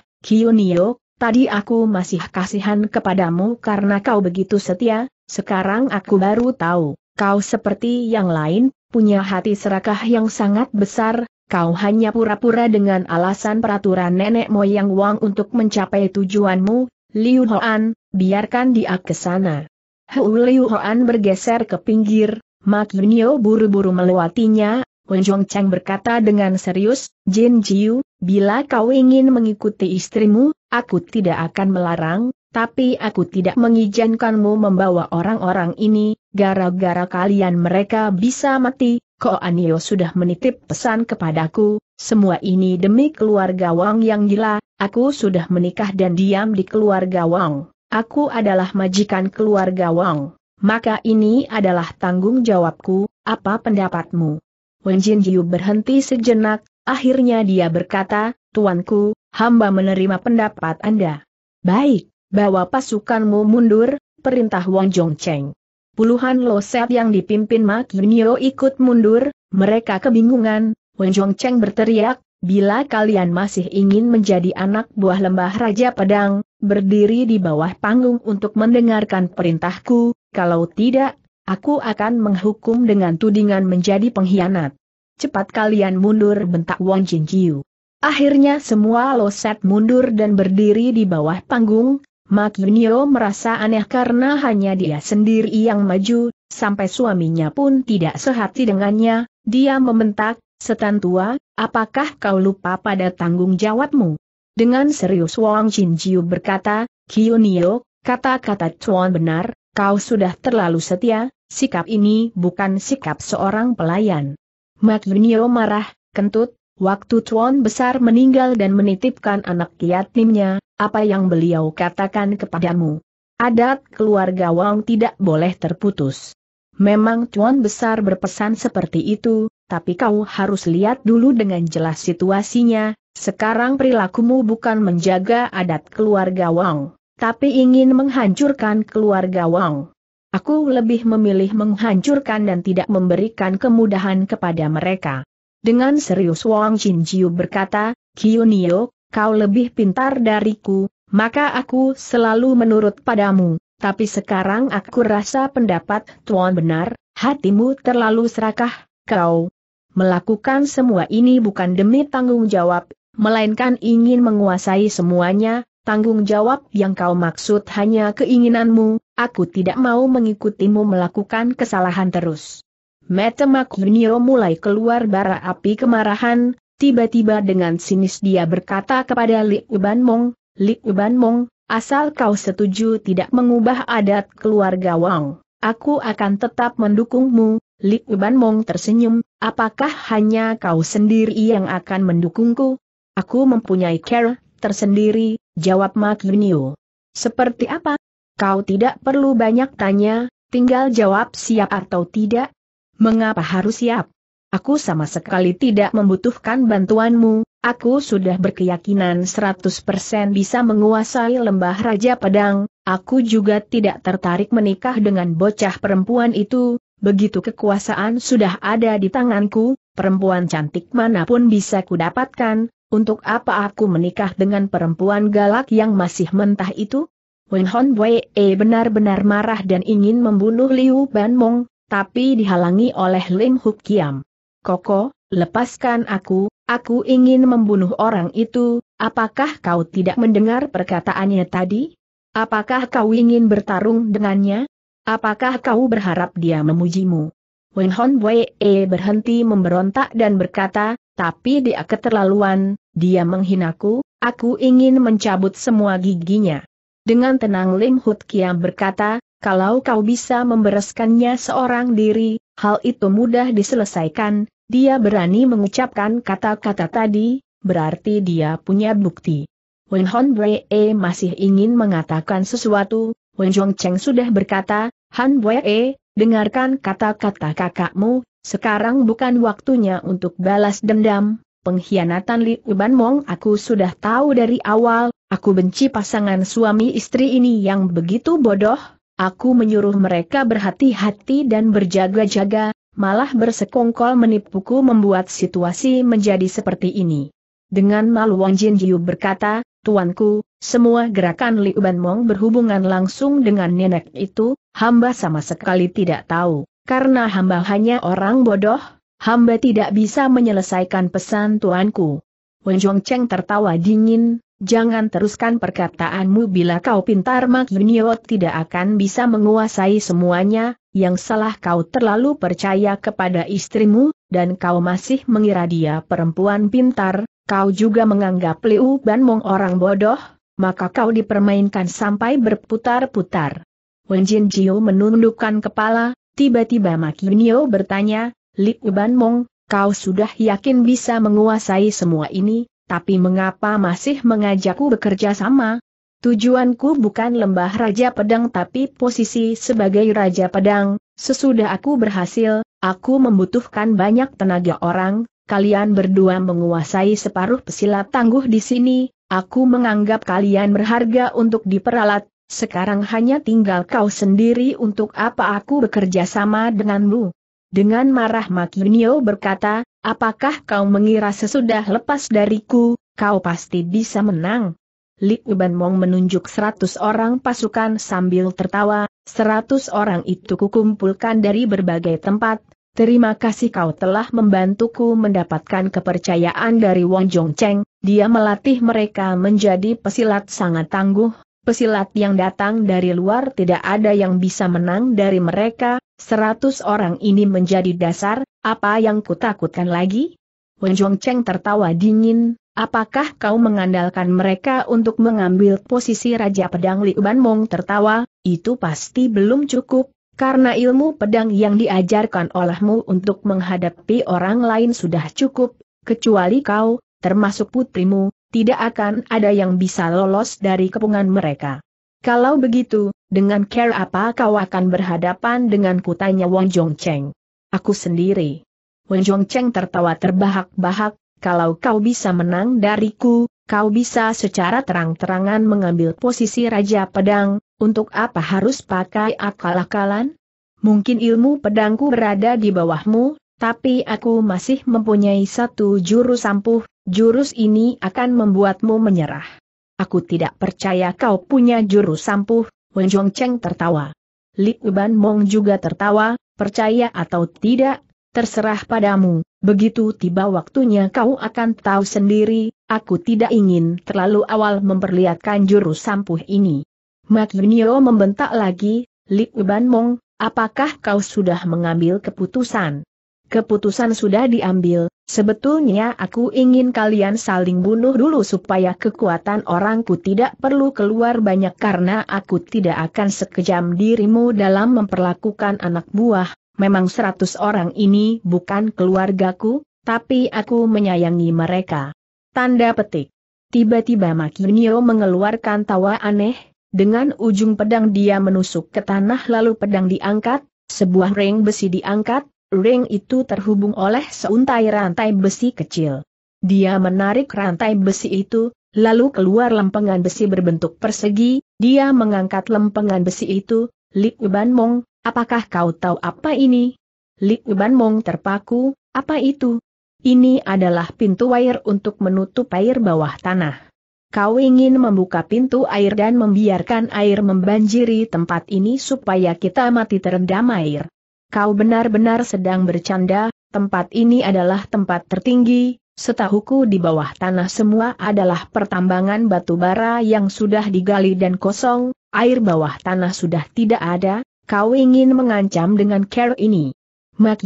Nio, tadi aku masih kasihan kepadamu karena kau begitu setia, sekarang aku baru tahu, kau seperti yang lain, punya hati serakah yang sangat besar, kau hanya pura-pura dengan alasan peraturan nenek moyang Wang untuk mencapai tujuanmu, Liu Hoan, biarkan dia ke sana. Hu Liu bergeser ke pinggir, Mak Yunio buru-buru melewatinya, Wenjong Chang berkata dengan serius, Jin Jiu, bila kau ingin mengikuti istrimu, aku tidak akan melarang, tapi aku tidak mengizinkanmu membawa orang-orang ini, gara-gara kalian mereka bisa mati, Ko Anio sudah menitip pesan kepadaku, semua ini demi keluarga Wang yang gila, aku sudah menikah dan diam di keluarga Wang. Aku adalah majikan keluarga Wang. Maka ini adalah tanggung jawabku, apa pendapatmu? Wen Jin Jiu berhenti sejenak, akhirnya dia berkata, Tuanku, hamba menerima pendapat Anda. Baik, bawa pasukanmu mundur, perintah Wang Cheng. Puluhan loset yang dipimpin Ma Kinyo ikut mundur, mereka kebingungan, Wen Cheng berteriak, Bila kalian masih ingin menjadi anak buah lembah Raja Pedang, berdiri di bawah panggung untuk mendengarkan perintahku, kalau tidak, aku akan menghukum dengan tudingan menjadi pengkhianat. Cepat kalian mundur bentak Wang Jingqiu. Akhirnya semua loset mundur dan berdiri di bawah panggung, Mak Yunio merasa aneh karena hanya dia sendiri yang maju, sampai suaminya pun tidak sehati dengannya, dia membentak, setan tua, apakah kau lupa pada tanggung jawabmu? Dengan serius Wang Jinjiu berkata, Kiyunio, kata-kata Chuan benar, kau sudah terlalu setia, sikap ini bukan sikap seorang pelayan. Mak Yunio marah, kentut, waktu Chuan besar meninggal dan menitipkan anak yatimnya, apa yang beliau katakan kepadamu. Adat keluarga Wang tidak boleh terputus. Memang Chuan besar berpesan seperti itu, tapi kau harus lihat dulu dengan jelas situasinya, sekarang perilakumu bukan menjaga adat keluarga Wang, tapi ingin menghancurkan keluarga Wang. Aku lebih memilih menghancurkan dan tidak memberikan kemudahan kepada mereka. Dengan serius Wang Jin Jiu berkata, Kiyunio, kau lebih pintar dariku, maka aku selalu menurut padamu, tapi sekarang aku rasa pendapat Tuan benar, hatimu terlalu serakah, Kau melakukan semua ini bukan demi tanggung jawab, melainkan ingin menguasai semuanya, tanggung jawab yang kau maksud hanya keinginanmu, aku tidak mau mengikutimu melakukan kesalahan terus. Metemak Yuniro mulai keluar bara api kemarahan, tiba-tiba dengan sinis dia berkata kepada Li Uban Mong, Li Uban Mong, asal kau setuju tidak mengubah adat keluarga Wang, aku akan tetap mendukungmu, Lik Uban Mong tersenyum, apakah hanya kau sendiri yang akan mendukungku? Aku mempunyai care tersendiri, jawab Mak Yunio. Seperti apa? Kau tidak perlu banyak tanya, tinggal jawab siap atau tidak. Mengapa harus siap? Aku sama sekali tidak membutuhkan bantuanmu, aku sudah berkeyakinan 100% bisa menguasai lembah Raja Padang, aku juga tidak tertarik menikah dengan bocah perempuan itu, begitu kekuasaan sudah ada di tanganku, perempuan cantik manapun bisa kudapatkan, untuk apa aku menikah dengan perempuan galak yang masih mentah itu? Wen Hon Wei benar-benar marah dan ingin membunuh Liu Ban Mong, tapi dihalangi oleh Lim Huk Kiam. Koko, lepaskan aku, aku ingin membunuh orang itu, apakah kau tidak mendengar perkataannya tadi? Apakah kau ingin bertarung dengannya? Apakah kau berharap dia memujimu? Wen Hon Wei berhenti memberontak dan berkata, tapi dia keterlaluan, dia menghinaku, aku ingin mencabut semua giginya. Dengan tenang Lim Hut Kiam berkata, kalau kau bisa membereskannya seorang diri, hal itu mudah diselesaikan, dia berani mengucapkan kata-kata tadi, berarti dia punya bukti. Wen Hon Wei masih ingin mengatakan sesuatu, Wen Cheng sudah berkata, Han Wei, dengarkan kata-kata kakakmu, sekarang bukan waktunya untuk balas dendam, pengkhianatan Li Uban Mong aku sudah tahu dari awal, aku benci pasangan suami istri ini yang begitu bodoh, aku menyuruh mereka berhati-hati dan berjaga-jaga, malah bersekongkol menipuku membuat situasi menjadi seperti ini. Dengan malu Wang Jin Jiu berkata, Tuanku, semua gerakan Liu Banmong berhubungan langsung dengan nenek itu, hamba sama sekali tidak tahu, karena hamba hanya orang bodoh, hamba tidak bisa menyelesaikan pesan tuanku. Wen Zhong Cheng tertawa dingin, jangan teruskan perkataanmu bila kau pintar Mak Yunio tidak akan bisa menguasai semuanya, yang salah kau terlalu percaya kepada istrimu, dan kau masih mengira dia perempuan pintar, kau juga menganggap Liu Banmong orang bodoh, maka kau dipermainkan sampai berputar-putar. Wen Jin Jiu menundukkan kepala, tiba-tiba Makinio bertanya, Li Uban Mong, kau sudah yakin bisa menguasai semua ini, tapi mengapa masih mengajakku bekerja sama? Tujuanku bukan lembah Raja Pedang tapi posisi sebagai Raja Pedang, sesudah aku berhasil, aku membutuhkan banyak tenaga orang, kalian berdua menguasai separuh pesilat tangguh di sini, Aku menganggap kalian berharga untuk diperalat, sekarang hanya tinggal kau sendiri untuk apa aku bekerja sama denganmu. Dengan marah Makinio berkata, apakah kau mengira sesudah lepas dariku, kau pasti bisa menang. Li Uban Mong menunjuk seratus orang pasukan sambil tertawa, seratus orang itu kukumpulkan dari berbagai tempat, Terima kasih kau telah membantuku mendapatkan kepercayaan dari Wong Jong Cheng, dia melatih mereka menjadi pesilat sangat tangguh, pesilat yang datang dari luar tidak ada yang bisa menang dari mereka, seratus orang ini menjadi dasar, apa yang kutakutkan lagi? Wong Jong Cheng tertawa dingin, apakah kau mengandalkan mereka untuk mengambil posisi Raja Pedang Liuban Mong tertawa, itu pasti belum cukup, karena ilmu pedang yang diajarkan olehmu untuk menghadapi orang lain sudah cukup, kecuali kau, termasuk putrimu, tidak akan ada yang bisa lolos dari kepungan mereka. Kalau begitu, dengan care apa kau akan berhadapan dengan kutanya Wang Jong Cheng? Aku sendiri. Wong Jong Cheng tertawa terbahak-bahak, kalau kau bisa menang dariku, kau bisa secara terang-terangan mengambil posisi Raja Pedang, untuk apa harus pakai akal-akalan? Mungkin ilmu pedangku berada di bawahmu, tapi aku masih mempunyai satu jurus ampuh, jurus ini akan membuatmu menyerah. Aku tidak percaya kau punya jurus ampuh, Wen Cheng tertawa. Li Uban Mong juga tertawa, percaya atau tidak, terserah padamu, begitu tiba waktunya kau akan tahu sendiri, Aku tidak ingin terlalu awal memperlihatkan jurus sampuh ini. Mat Yunio membentak lagi, Li Uban Mong, apakah kau sudah mengambil keputusan? Keputusan sudah diambil, sebetulnya aku ingin kalian saling bunuh dulu supaya kekuatan orangku tidak perlu keluar banyak karena aku tidak akan sekejam dirimu dalam memperlakukan anak buah, memang seratus orang ini bukan keluargaku, tapi aku menyayangi mereka. Tanda petik. Tiba-tiba Makinio mengeluarkan tawa aneh, dengan ujung pedang dia menusuk ke tanah lalu pedang diangkat, sebuah ring besi diangkat, ring itu terhubung oleh seuntai rantai besi kecil. Dia menarik rantai besi itu, lalu keluar lempengan besi berbentuk persegi, dia mengangkat lempengan besi itu, Lik Uban Mong, apakah kau tahu apa ini? Lik Uban Mong terpaku, apa itu? Ini adalah pintu air untuk menutup air bawah tanah. Kau ingin membuka pintu air dan membiarkan air membanjiri tempat ini supaya kita mati terendam air. Kau benar-benar sedang bercanda, tempat ini adalah tempat tertinggi, setahuku di bawah tanah semua adalah pertambangan batu bara yang sudah digali dan kosong, air bawah tanah sudah tidak ada, kau ingin mengancam dengan care ini. Mac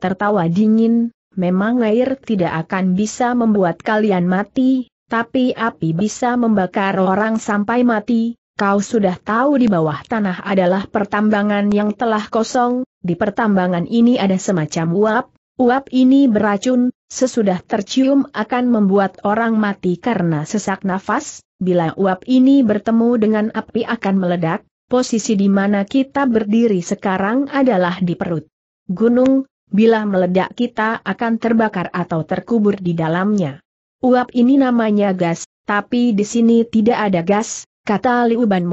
tertawa dingin, memang air tidak akan bisa membuat kalian mati, tapi api bisa membakar orang sampai mati, kau sudah tahu di bawah tanah adalah pertambangan yang telah kosong, di pertambangan ini ada semacam uap, uap ini beracun, sesudah tercium akan membuat orang mati karena sesak nafas, bila uap ini bertemu dengan api akan meledak, posisi di mana kita berdiri sekarang adalah di perut. Gunung, Bila meledak kita akan terbakar atau terkubur di dalamnya. Uap ini namanya gas, tapi di sini tidak ada gas, kata Liu Ban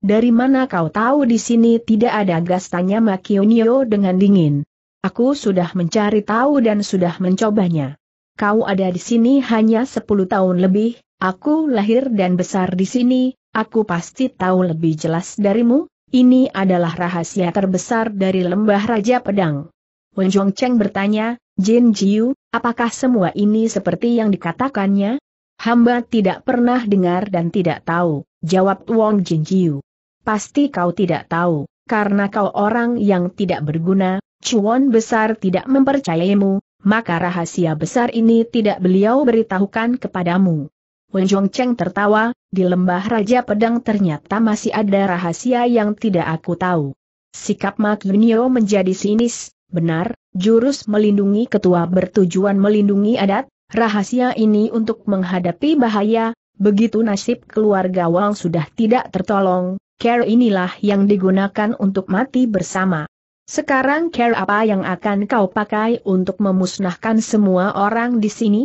Dari mana kau tahu di sini tidak ada gas? Tanya Makionio dengan dingin. Aku sudah mencari tahu dan sudah mencobanya. Kau ada di sini hanya 10 tahun lebih, aku lahir dan besar di sini, aku pasti tahu lebih jelas darimu, ini adalah rahasia terbesar dari lembah Raja Pedang. Wen Cheng bertanya, Jin Jiu, apakah semua ini seperti yang dikatakannya? Hamba tidak pernah dengar dan tidak tahu, jawab Wong Jin Jiu. Pasti kau tidak tahu, karena kau orang yang tidak berguna, Cuan besar tidak mempercayaimu, maka rahasia besar ini tidak beliau beritahukan kepadamu. Wen Cheng tertawa, di lembah Raja Pedang ternyata masih ada rahasia yang tidak aku tahu. Sikap Mak Yunio menjadi sinis, Benar, jurus melindungi ketua bertujuan melindungi adat, rahasia ini untuk menghadapi bahaya, begitu nasib keluarga Wang sudah tidak tertolong, care inilah yang digunakan untuk mati bersama. Sekarang care apa yang akan kau pakai untuk memusnahkan semua orang di sini?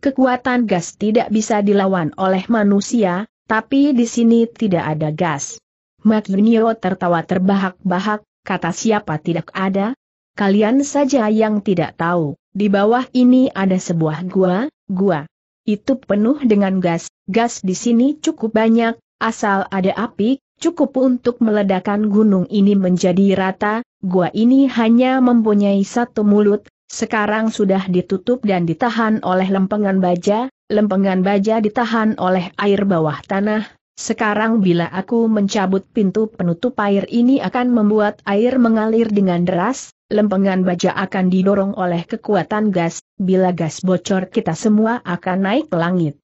Kekuatan gas tidak bisa dilawan oleh manusia, tapi di sini tidak ada gas. Mac Junio tertawa terbahak-bahak, kata siapa tidak ada, Kalian saja yang tidak tahu, di bawah ini ada sebuah gua, gua. Itu penuh dengan gas, gas di sini cukup banyak, asal ada api, cukup untuk meledakan gunung ini menjadi rata, gua ini hanya mempunyai satu mulut, sekarang sudah ditutup dan ditahan oleh lempengan baja, lempengan baja ditahan oleh air bawah tanah, sekarang bila aku mencabut pintu penutup air ini akan membuat air mengalir dengan deras, lempengan baja akan didorong oleh kekuatan gas, bila gas bocor kita semua akan naik ke langit.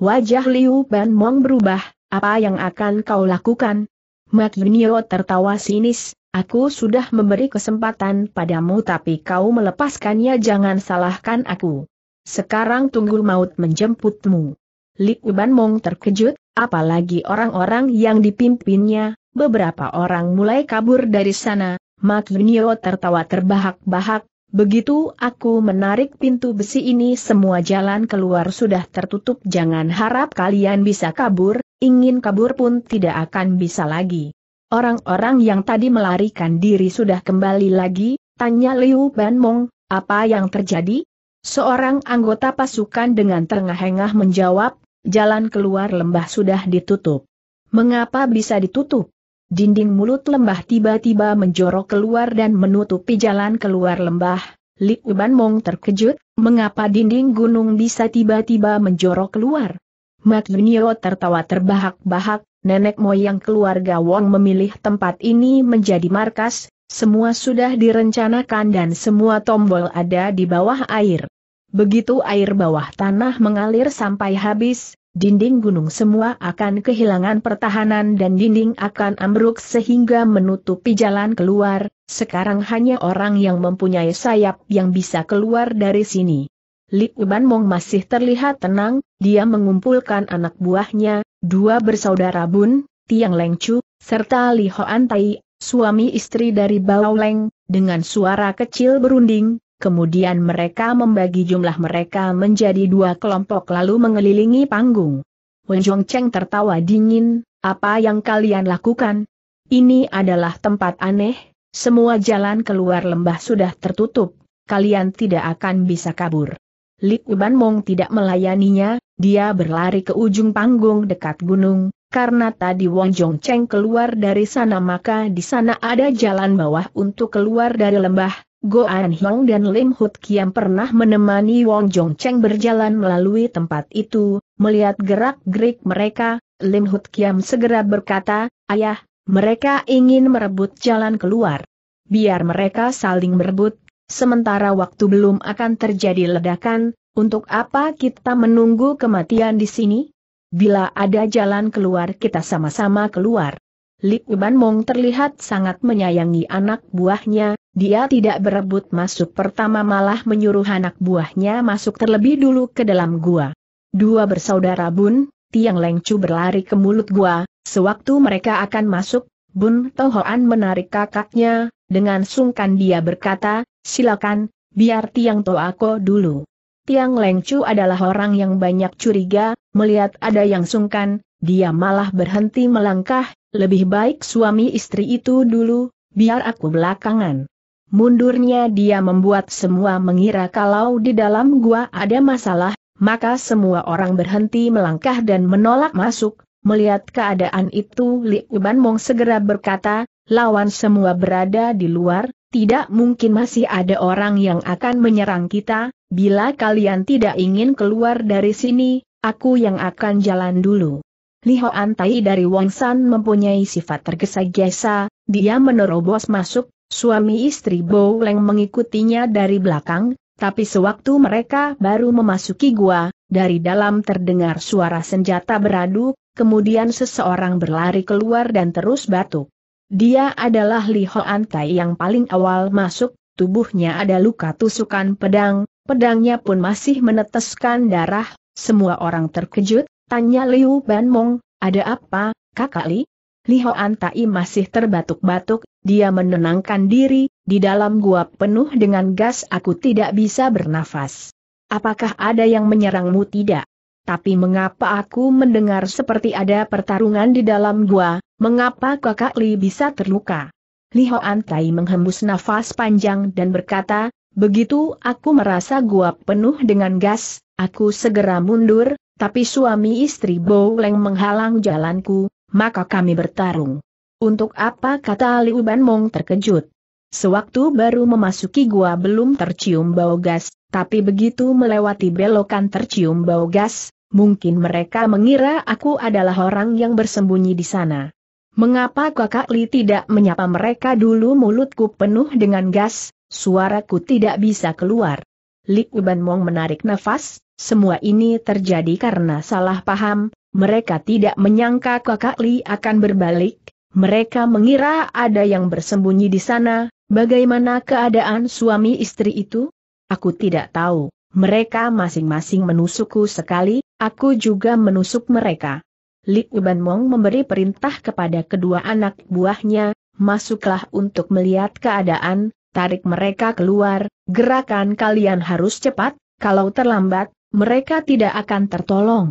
Wajah Liu Ban Mong berubah, apa yang akan kau lakukan? Mak Yunio tertawa sinis, aku sudah memberi kesempatan padamu tapi kau melepaskannya jangan salahkan aku. Sekarang tunggu maut menjemputmu. Li Uban Mong terkejut, apalagi orang-orang yang dipimpinnya, beberapa orang mulai kabur dari sana, Mak Yunio tertawa terbahak-bahak, begitu aku menarik pintu besi ini semua jalan keluar sudah tertutup jangan harap kalian bisa kabur, ingin kabur pun tidak akan bisa lagi. Orang-orang yang tadi melarikan diri sudah kembali lagi, tanya Liu Ban Mong, apa yang terjadi? Seorang anggota pasukan dengan terengah-engah menjawab, jalan keluar lembah sudah ditutup. Mengapa bisa ditutup? Dinding mulut lembah tiba-tiba menjorok keluar dan menutupi jalan keluar lembah. Li Uban Mong terkejut, mengapa dinding gunung bisa tiba-tiba menjorok keluar? Mat Yunio tertawa terbahak-bahak, nenek moyang keluarga Wong memilih tempat ini menjadi markas, semua sudah direncanakan dan semua tombol ada di bawah air. Begitu air bawah tanah mengalir sampai habis, dinding gunung semua akan kehilangan pertahanan dan dinding akan ambruk sehingga menutupi jalan keluar, sekarang hanya orang yang mempunyai sayap yang bisa keluar dari sini. Li Uban Mong masih terlihat tenang, dia mengumpulkan anak buahnya, dua bersaudara Bun, Tiang Lengcu, serta Li Hoan Tai, suami istri dari Bao Leng, dengan suara kecil berunding, kemudian mereka membagi jumlah mereka menjadi dua kelompok lalu mengelilingi panggung. Wen Cheng tertawa dingin, apa yang kalian lakukan? Ini adalah tempat aneh, semua jalan keluar lembah sudah tertutup, kalian tidak akan bisa kabur. Li Uban Mong tidak melayaninya, dia berlari ke ujung panggung dekat gunung, karena tadi Wong Jong Cheng keluar dari sana maka di sana ada jalan bawah untuk keluar dari lembah, Go An Hong dan Lim Hut Kiam pernah menemani Wong Jong Cheng berjalan melalui tempat itu, melihat gerak-gerik mereka, Lim Hut Kiam segera berkata, Ayah, mereka ingin merebut jalan keluar. Biar mereka saling merebut, sementara waktu belum akan terjadi ledakan, untuk apa kita menunggu kematian di sini? Bila ada jalan keluar kita sama-sama keluar. Li Uban Mong terlihat sangat menyayangi anak buahnya, dia tidak berebut masuk pertama malah menyuruh anak buahnya masuk terlebih dulu ke dalam gua. Dua bersaudara Bun, Tiang Lengcu berlari ke mulut gua, sewaktu mereka akan masuk, Bun Tohoan menarik kakaknya, dengan sungkan dia berkata, silakan, biar Tiang Toako dulu. Tiang Lengcu adalah orang yang banyak curiga, melihat ada yang sungkan, dia malah berhenti melangkah, lebih baik suami istri itu dulu, biar aku belakangan. Mundurnya dia membuat semua mengira kalau di dalam gua ada masalah, maka semua orang berhenti melangkah dan menolak masuk. Melihat keadaan itu Liu Banmong segera berkata, lawan semua berada di luar, tidak mungkin masih ada orang yang akan menyerang kita, bila kalian tidak ingin keluar dari sini, aku yang akan jalan dulu. Hoan Tai dari San mempunyai sifat tergesa-gesa, dia menerobos masuk, Suami istri leng mengikutinya dari belakang, tapi sewaktu mereka baru memasuki gua, dari dalam terdengar suara senjata beradu, kemudian seseorang berlari keluar dan terus batuk. Dia adalah Li Ho Antai yang paling awal masuk, tubuhnya ada luka tusukan pedang, pedangnya pun masih meneteskan darah, semua orang terkejut, tanya Liu Ban Mong, ada apa, kakak Li? Li Ho Antai masih terbatuk-batuk, dia menenangkan diri, di dalam gua penuh dengan gas aku tidak bisa bernafas. Apakah ada yang menyerangmu tidak? Tapi mengapa aku mendengar seperti ada pertarungan di dalam gua, mengapa kakak Li bisa terluka? Li Hoan Tai menghembus nafas panjang dan berkata, begitu aku merasa gua penuh dengan gas, aku segera mundur, tapi suami istri Bo Leng menghalang jalanku, maka kami bertarung. Untuk apa kata Liu Ban Mong terkejut? Sewaktu baru memasuki gua belum tercium bau gas, tapi begitu melewati belokan tercium bau gas, mungkin mereka mengira aku adalah orang yang bersembunyi di sana. Mengapa kakak Li tidak menyapa mereka dulu mulutku penuh dengan gas, suaraku tidak bisa keluar. Li Uban Mong menarik nafas, semua ini terjadi karena salah paham, mereka tidak menyangka kakak Li akan berbalik, mereka mengira ada yang bersembunyi di sana, bagaimana keadaan suami istri itu? Aku tidak tahu. Mereka masing-masing menusukku sekali, aku juga menusuk mereka. Li Uban Mong memberi perintah kepada kedua anak buahnya, masuklah untuk melihat keadaan, tarik mereka keluar, gerakan kalian harus cepat, kalau terlambat, mereka tidak akan tertolong.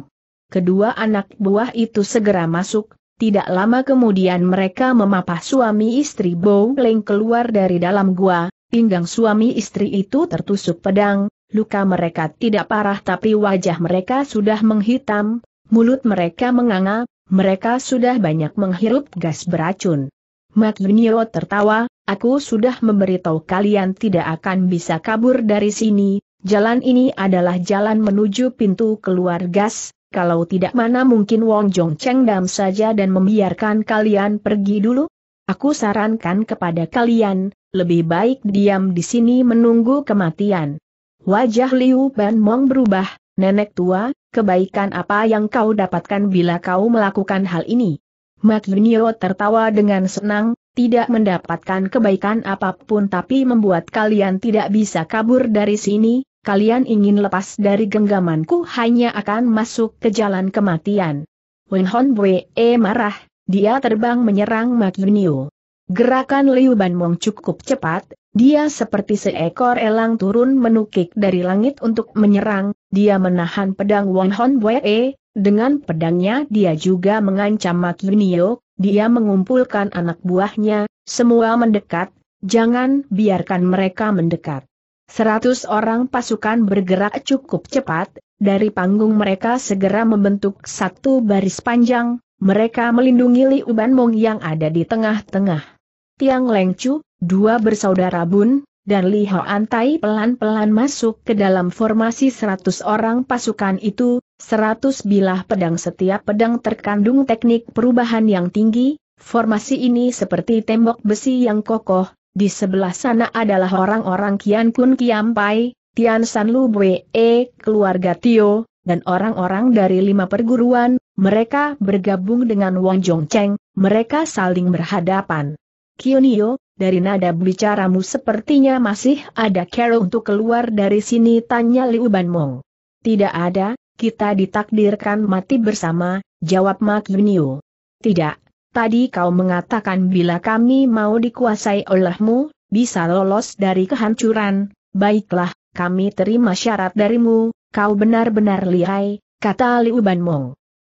Kedua anak buah itu segera masuk, tidak lama kemudian mereka memapah suami istri Bowling keluar dari dalam gua, pinggang suami istri itu tertusuk pedang, luka mereka tidak parah tapi wajah mereka sudah menghitam, mulut mereka menganga, mereka sudah banyak menghirup gas beracun. Mat Junio tertawa, aku sudah memberitahu kalian tidak akan bisa kabur dari sini, jalan ini adalah jalan menuju pintu keluar gas, kalau tidak mana mungkin Wong Jong Cheng dam saja dan membiarkan kalian pergi dulu? Aku sarankan kepada kalian, lebih baik diam di sini menunggu kematian. Wajah Liu Ban Mong berubah, nenek tua, kebaikan apa yang kau dapatkan bila kau melakukan hal ini? Mak Yunio tertawa dengan senang, tidak mendapatkan kebaikan apapun tapi membuat kalian tidak bisa kabur dari sini, kalian ingin lepas dari genggamanku hanya akan masuk ke jalan kematian. Wen Hon Bwe e, marah, dia terbang menyerang Mak Yunio. Gerakan Liu Ban Mong cukup cepat, dia seperti seekor elang turun menukik dari langit untuk menyerang, dia menahan pedang Won Hon Bwe, e. dengan pedangnya dia juga mengancam Mak Yunio, dia mengumpulkan anak buahnya, semua mendekat, jangan biarkan mereka mendekat. Seratus orang pasukan bergerak cukup cepat, dari panggung mereka segera membentuk satu baris panjang, mereka melindungi Li Uban Mong yang ada di tengah-tengah. Tiang Lengcu, dua bersaudara Bun, dan Li Hao antai pelan-pelan masuk ke dalam formasi seratus orang pasukan itu, seratus bilah pedang setiap pedang terkandung teknik perubahan yang tinggi, formasi ini seperti tembok besi yang kokoh, di sebelah sana adalah orang-orang Kian Kun Kiam Pai, Tian San Lu Bwe, keluarga Tio, dan orang-orang dari lima perguruan, mereka bergabung dengan Wang Cheng. mereka saling berhadapan. Kionio, dari nada bicaramu sepertinya masih ada care untuk keluar dari sini tanya Liu Ban Mong. Tidak ada, kita ditakdirkan mati bersama, jawab Ma Yunio. Tidak, Tadi kau mengatakan bila kami mau dikuasai olehmu, bisa lolos dari kehancuran, baiklah, kami terima syarat darimu, kau benar-benar lihai, kata Liu Ban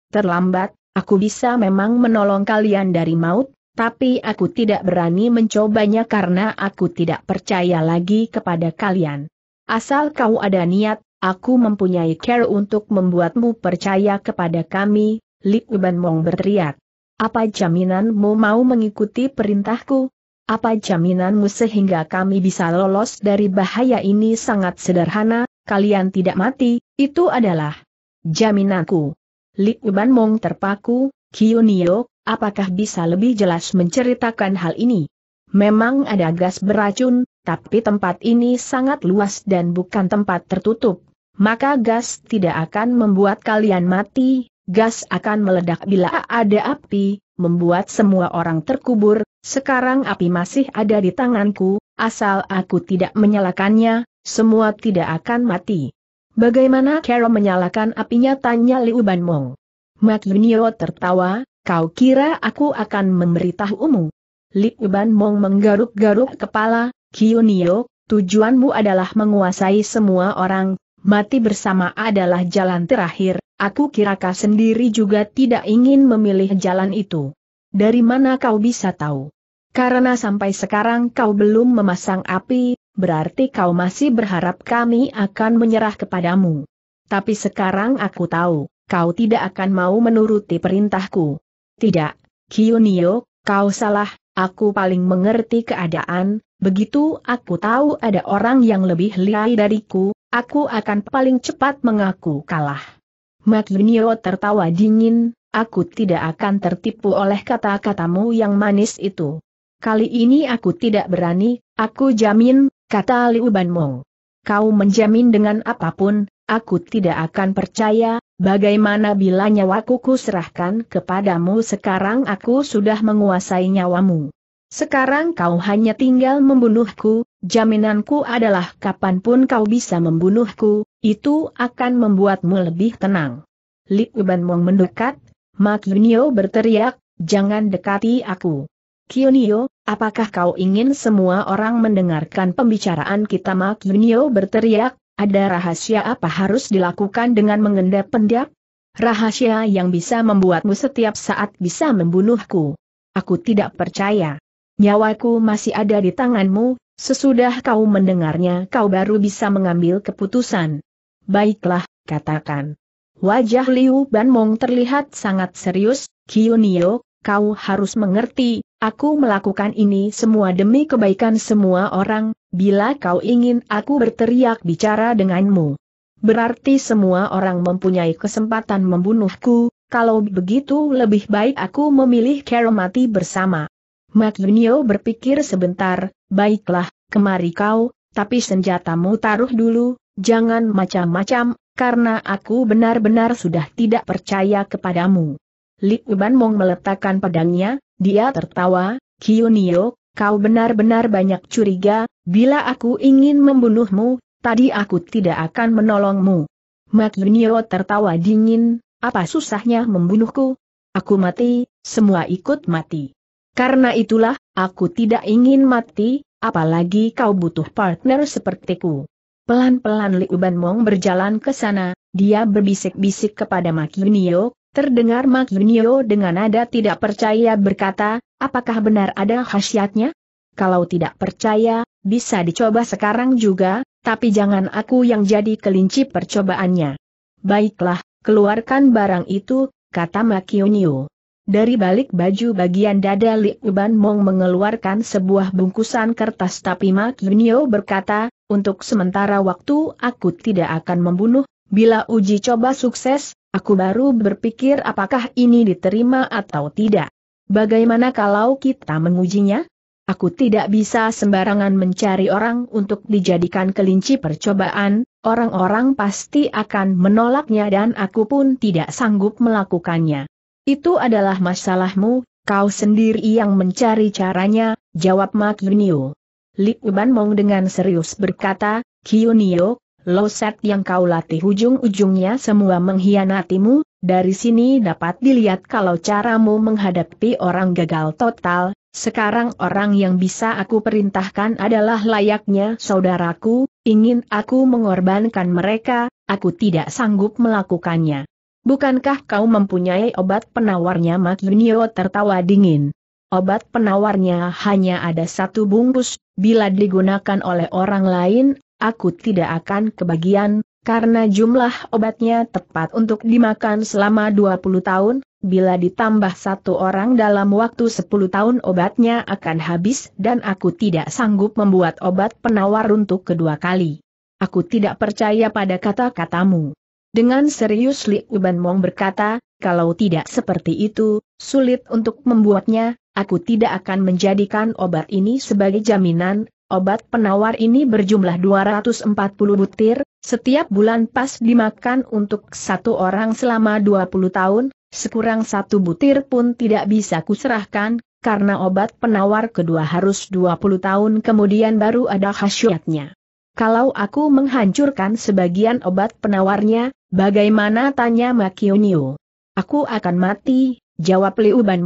Terlambat, aku bisa memang menolong kalian dari maut, tapi aku tidak berani mencobanya karena aku tidak percaya lagi kepada kalian. Asal kau ada niat, aku mempunyai care untuk membuatmu percaya kepada kami, Liu Banmong berteriak. Apa jaminanmu mau mengikuti perintahku? Apa jaminanmu sehingga kami bisa lolos dari bahaya ini sangat sederhana, kalian tidak mati, itu adalah jaminanku. Li Uban Mong terpaku, Kiyunio, apakah bisa lebih jelas menceritakan hal ini? Memang ada gas beracun, tapi tempat ini sangat luas dan bukan tempat tertutup. Maka gas tidak akan membuat kalian mati, gas akan meledak bila ada api, membuat semua orang terkubur, sekarang api masih ada di tanganku, asal aku tidak menyalakannya, semua tidak akan mati. Bagaimana Carol menyalakan apinya tanya Liu Banmong. Mak Yunio tertawa, kau kira aku akan memberitahumu. Liu Banmong menggaruk-garuk kepala, Kyunio, tujuanmu adalah menguasai semua orang, mati bersama adalah jalan terakhir, Aku kau sendiri juga tidak ingin memilih jalan itu. Dari mana kau bisa tahu? Karena sampai sekarang kau belum memasang api, berarti kau masih berharap kami akan menyerah kepadamu. Tapi sekarang aku tahu, kau tidak akan mau menuruti perintahku. Tidak, Kionio, kau salah, aku paling mengerti keadaan, begitu aku tahu ada orang yang lebih lihai dariku, aku akan paling cepat mengaku kalah. Matvinio tertawa dingin, aku tidak akan tertipu oleh kata-katamu yang manis itu. Kali ini aku tidak berani, aku jamin, kata Liu Banmong. Kau menjamin dengan apapun, aku tidak akan percaya, bagaimana bila nyawaku kuserahkan kepadamu sekarang aku sudah menguasai nyawamu. Sekarang kau hanya tinggal membunuhku, jaminanku adalah kapanpun kau bisa membunuhku, itu akan membuatmu lebih tenang. Li Uban Mong mendekat, Mak Yunio berteriak, jangan dekati aku. Kyunio, apakah kau ingin semua orang mendengarkan pembicaraan kita Mak Yunio berteriak, ada rahasia apa harus dilakukan dengan mengendap pendap? Rahasia yang bisa membuatmu setiap saat bisa membunuhku. Aku tidak percaya. Nyawaku masih ada di tanganmu, sesudah kau mendengarnya kau baru bisa mengambil keputusan. Baiklah, katakan. Wajah Liu Ban Mong terlihat sangat serius, Nio, kau harus mengerti, aku melakukan ini semua demi kebaikan semua orang, bila kau ingin aku berteriak bicara denganmu. Berarti semua orang mempunyai kesempatan membunuhku, kalau begitu lebih baik aku memilih care mati bersama. Yunio berpikir sebentar, baiklah, kemari kau, tapi senjatamu taruh dulu, jangan macam-macam, karena aku benar-benar sudah tidak percaya kepadamu. Li Uban Mong meletakkan pedangnya, dia tertawa, Kiyunio, kau benar-benar banyak curiga, bila aku ingin membunuhmu, tadi aku tidak akan menolongmu. Yunio tertawa dingin, apa susahnya membunuhku? Aku mati, semua ikut mati. Karena itulah, aku tidak ingin mati, apalagi kau butuh partner sepertiku. Pelan-pelan Liu Banmong berjalan ke sana, dia berbisik-bisik kepada Yunio, terdengar Yunio dengan nada tidak percaya berkata, apakah benar ada khasiatnya? Kalau tidak percaya, bisa dicoba sekarang juga, tapi jangan aku yang jadi kelinci percobaannya. Baiklah, keluarkan barang itu, kata Makionio. Dari balik baju bagian dada Li Uban Mong mengeluarkan sebuah bungkusan kertas tapi Mak Yunio berkata, untuk sementara waktu aku tidak akan membunuh, bila uji coba sukses, aku baru berpikir apakah ini diterima atau tidak. Bagaimana kalau kita mengujinya? Aku tidak bisa sembarangan mencari orang untuk dijadikan kelinci percobaan, orang-orang pasti akan menolaknya dan aku pun tidak sanggup melakukannya. Itu adalah masalahmu, kau sendiri yang mencari caranya, jawab Mak Yunio. Li Uban Mong dengan serius berkata, Kyunio, loset yang kau latih ujung-ujungnya semua mengkhianatimu, dari sini dapat dilihat kalau caramu menghadapi orang gagal total, sekarang orang yang bisa aku perintahkan adalah layaknya saudaraku, ingin aku mengorbankan mereka, aku tidak sanggup melakukannya. Bukankah kau mempunyai obat penawarnya Mak Junio tertawa dingin. Obat penawarnya hanya ada satu bungkus, bila digunakan oleh orang lain, aku tidak akan kebagian, karena jumlah obatnya tepat untuk dimakan selama 20 tahun, bila ditambah satu orang dalam waktu 10 tahun obatnya akan habis dan aku tidak sanggup membuat obat penawar untuk kedua kali. Aku tidak percaya pada kata-katamu. Dengan serius Li Uban Mong berkata, kalau tidak seperti itu, sulit untuk membuatnya, aku tidak akan menjadikan obat ini sebagai jaminan, obat penawar ini berjumlah 240 butir, setiap bulan pas dimakan untuk satu orang selama 20 tahun, sekurang satu butir pun tidak bisa kuserahkan, karena obat penawar kedua harus 20 tahun kemudian baru ada khasiatnya. Kalau aku menghancurkan sebagian obat penawarnya, Bagaimana tanya Makionio? Aku akan mati, jawab Liu Ban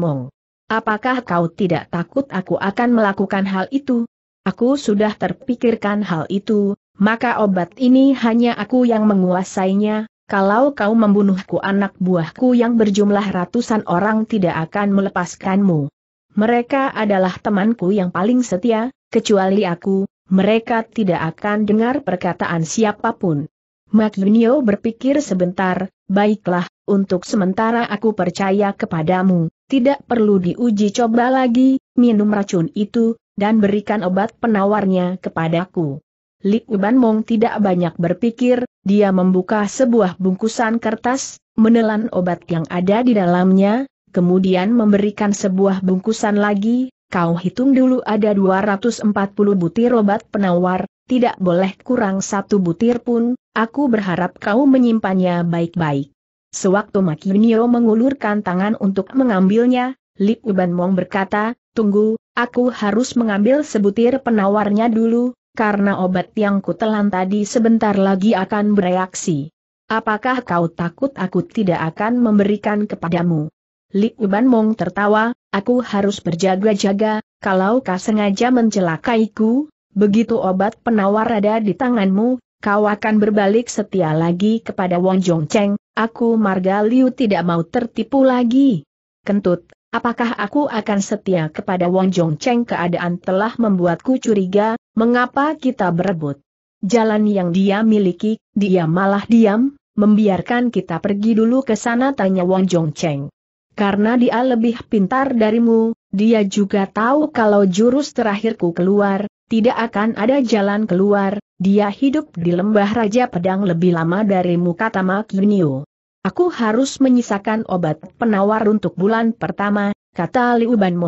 Apakah kau tidak takut aku akan melakukan hal itu? Aku sudah terpikirkan hal itu, maka obat ini hanya aku yang menguasainya, kalau kau membunuhku anak buahku yang berjumlah ratusan orang tidak akan melepaskanmu. Mereka adalah temanku yang paling setia, kecuali aku, mereka tidak akan dengar perkataan siapapun. Magnunio berpikir sebentar, baiklah, untuk sementara aku percaya kepadamu, tidak perlu diuji coba lagi, minum racun itu, dan berikan obat penawarnya kepadaku. Li Uban Mong tidak banyak berpikir, dia membuka sebuah bungkusan kertas, menelan obat yang ada di dalamnya, kemudian memberikan sebuah bungkusan lagi, kau hitung dulu ada 240 butir obat penawar, tidak boleh kurang satu butir pun, aku berharap kau menyimpannya baik-baik. Sewaktu Makinio mengulurkan tangan untuk mengambilnya, Lip Uban Mong berkata, tunggu, aku harus mengambil sebutir penawarnya dulu, karena obat yang kutelan tadi sebentar lagi akan bereaksi. Apakah kau takut aku tidak akan memberikan kepadamu? Li Uban Mong tertawa, aku harus berjaga-jaga, kalau kau sengaja mencelakaiku, Begitu obat penawar ada di tanganmu, kau akan berbalik setia lagi kepada Wong Jong Cheng, aku Marga Liu tidak mau tertipu lagi. Kentut, apakah aku akan setia kepada Wong Jong Cheng keadaan telah membuatku curiga, mengapa kita berebut? Jalan yang dia miliki, dia malah diam, membiarkan kita pergi dulu ke sana tanya Wong Jong Cheng. Karena dia lebih pintar darimu, dia juga tahu kalau jurus terakhirku keluar, tidak akan ada jalan keluar, dia hidup di lembah Raja Pedang lebih lama muka Tamak Yunio. Aku harus menyisakan obat penawar untuk bulan pertama, kata Liu Ban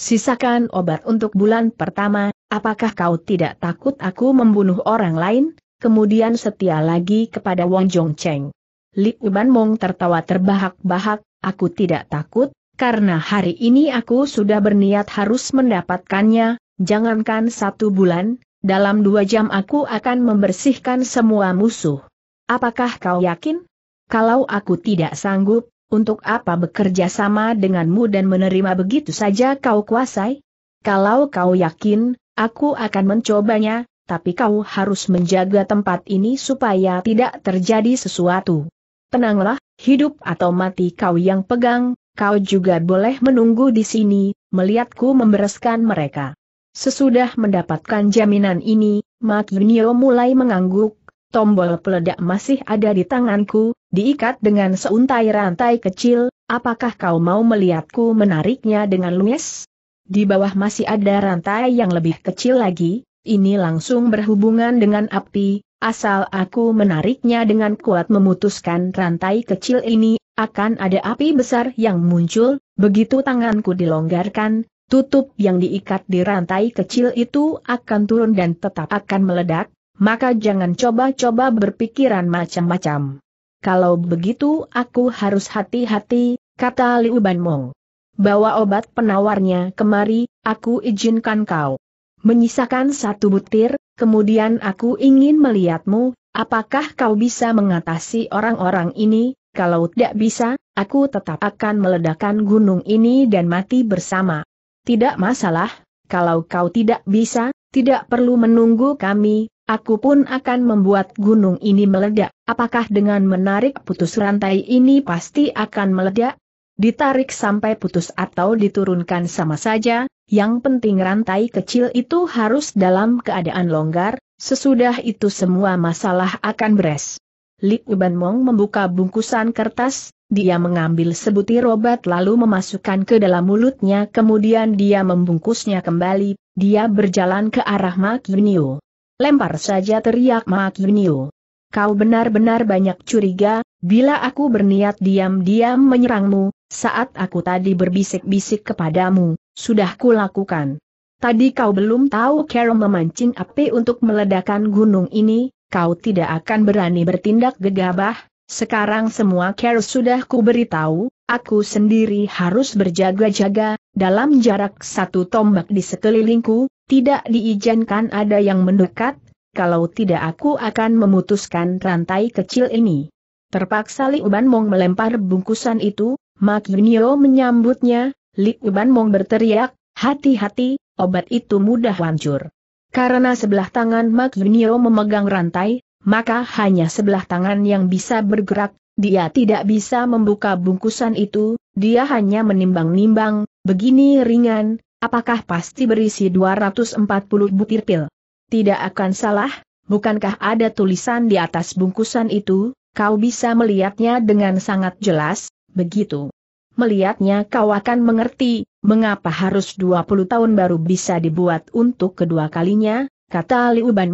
Sisakan obat untuk bulan pertama, apakah kau tidak takut aku membunuh orang lain? Kemudian setia lagi kepada Wang Cheng. Liu Banmong tertawa terbahak-bahak, aku tidak takut, karena hari ini aku sudah berniat harus mendapatkannya, Jangankan satu bulan, dalam dua jam aku akan membersihkan semua musuh. Apakah kau yakin? Kalau aku tidak sanggup, untuk apa bekerja sama denganmu dan menerima begitu saja kau kuasai? Kalau kau yakin, aku akan mencobanya, tapi kau harus menjaga tempat ini supaya tidak terjadi sesuatu. Tenanglah, hidup atau mati kau yang pegang, kau juga boleh menunggu di sini, melihatku membereskan mereka. Sesudah mendapatkan jaminan ini, Yunio mulai mengangguk, tombol peledak masih ada di tanganku, diikat dengan seuntai rantai kecil, apakah kau mau melihatku menariknya dengan lues? Di bawah masih ada rantai yang lebih kecil lagi, ini langsung berhubungan dengan api, asal aku menariknya dengan kuat memutuskan rantai kecil ini, akan ada api besar yang muncul, begitu tanganku dilonggarkan, tutup yang diikat di rantai kecil itu akan turun dan tetap akan meledak, maka jangan coba-coba berpikiran macam-macam. Kalau begitu aku harus hati-hati, kata Liu Ban Bawa obat penawarnya kemari, aku izinkan kau. Menyisakan satu butir, kemudian aku ingin melihatmu, apakah kau bisa mengatasi orang-orang ini, kalau tidak bisa, aku tetap akan meledakkan gunung ini dan mati bersama. Tidak masalah, kalau kau tidak bisa, tidak perlu menunggu kami, aku pun akan membuat gunung ini meledak. Apakah dengan menarik putus rantai ini pasti akan meledak? Ditarik sampai putus atau diturunkan sama saja, yang penting rantai kecil itu harus dalam keadaan longgar, sesudah itu semua masalah akan beres. Lik Uban Mong membuka bungkusan kertas, dia mengambil sebutir obat lalu memasukkan ke dalam mulutnya kemudian dia membungkusnya kembali, dia berjalan ke arah Mak Yunio. Lempar saja teriak Mak Yunio. Kau benar-benar banyak curiga, bila aku berniat diam-diam menyerangmu, saat aku tadi berbisik-bisik kepadamu, sudah kulakukan. Tadi kau belum tahu Carol memancing api untuk meledakan gunung ini, kau tidak akan berani bertindak gegabah, sekarang semua care sudah ku beritahu, aku sendiri harus berjaga-jaga, dalam jarak satu tombak di sekelilingku, tidak diizinkan ada yang mendekat, kalau tidak aku akan memutuskan rantai kecil ini. Terpaksa Li Mong melempar bungkusan itu, Mak Yunio menyambutnya, Li Mong berteriak, hati-hati, obat itu mudah hancur. Karena sebelah tangan Mak memegang rantai, maka hanya sebelah tangan yang bisa bergerak, dia tidak bisa membuka bungkusan itu, dia hanya menimbang-nimbang, begini ringan, apakah pasti berisi 240 butir pil? Tidak akan salah, bukankah ada tulisan di atas bungkusan itu, kau bisa melihatnya dengan sangat jelas, begitu melihatnya kau akan mengerti, mengapa harus 20 tahun baru bisa dibuat untuk kedua kalinya, kata Liu Ban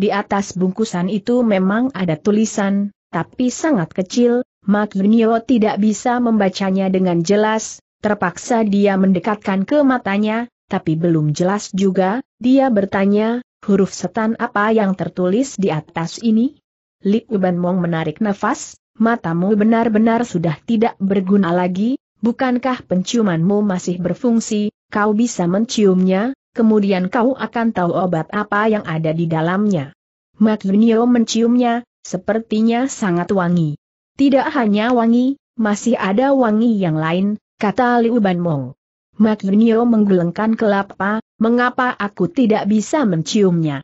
Di atas bungkusan itu memang ada tulisan, tapi sangat kecil, Mak Yunio tidak bisa membacanya dengan jelas, terpaksa dia mendekatkan ke matanya, tapi belum jelas juga, dia bertanya, huruf setan apa yang tertulis di atas ini? Liu Ban Mong menarik nafas, matamu benar-benar sudah tidak berguna lagi, bukankah penciumanmu masih berfungsi, kau bisa menciumnya, kemudian kau akan tahu obat apa yang ada di dalamnya. Mak Yunio menciumnya, sepertinya sangat wangi. Tidak hanya wangi, masih ada wangi yang lain, kata Liu Ban Mong. Mak Yunio menggelengkan kelapa, mengapa aku tidak bisa menciumnya?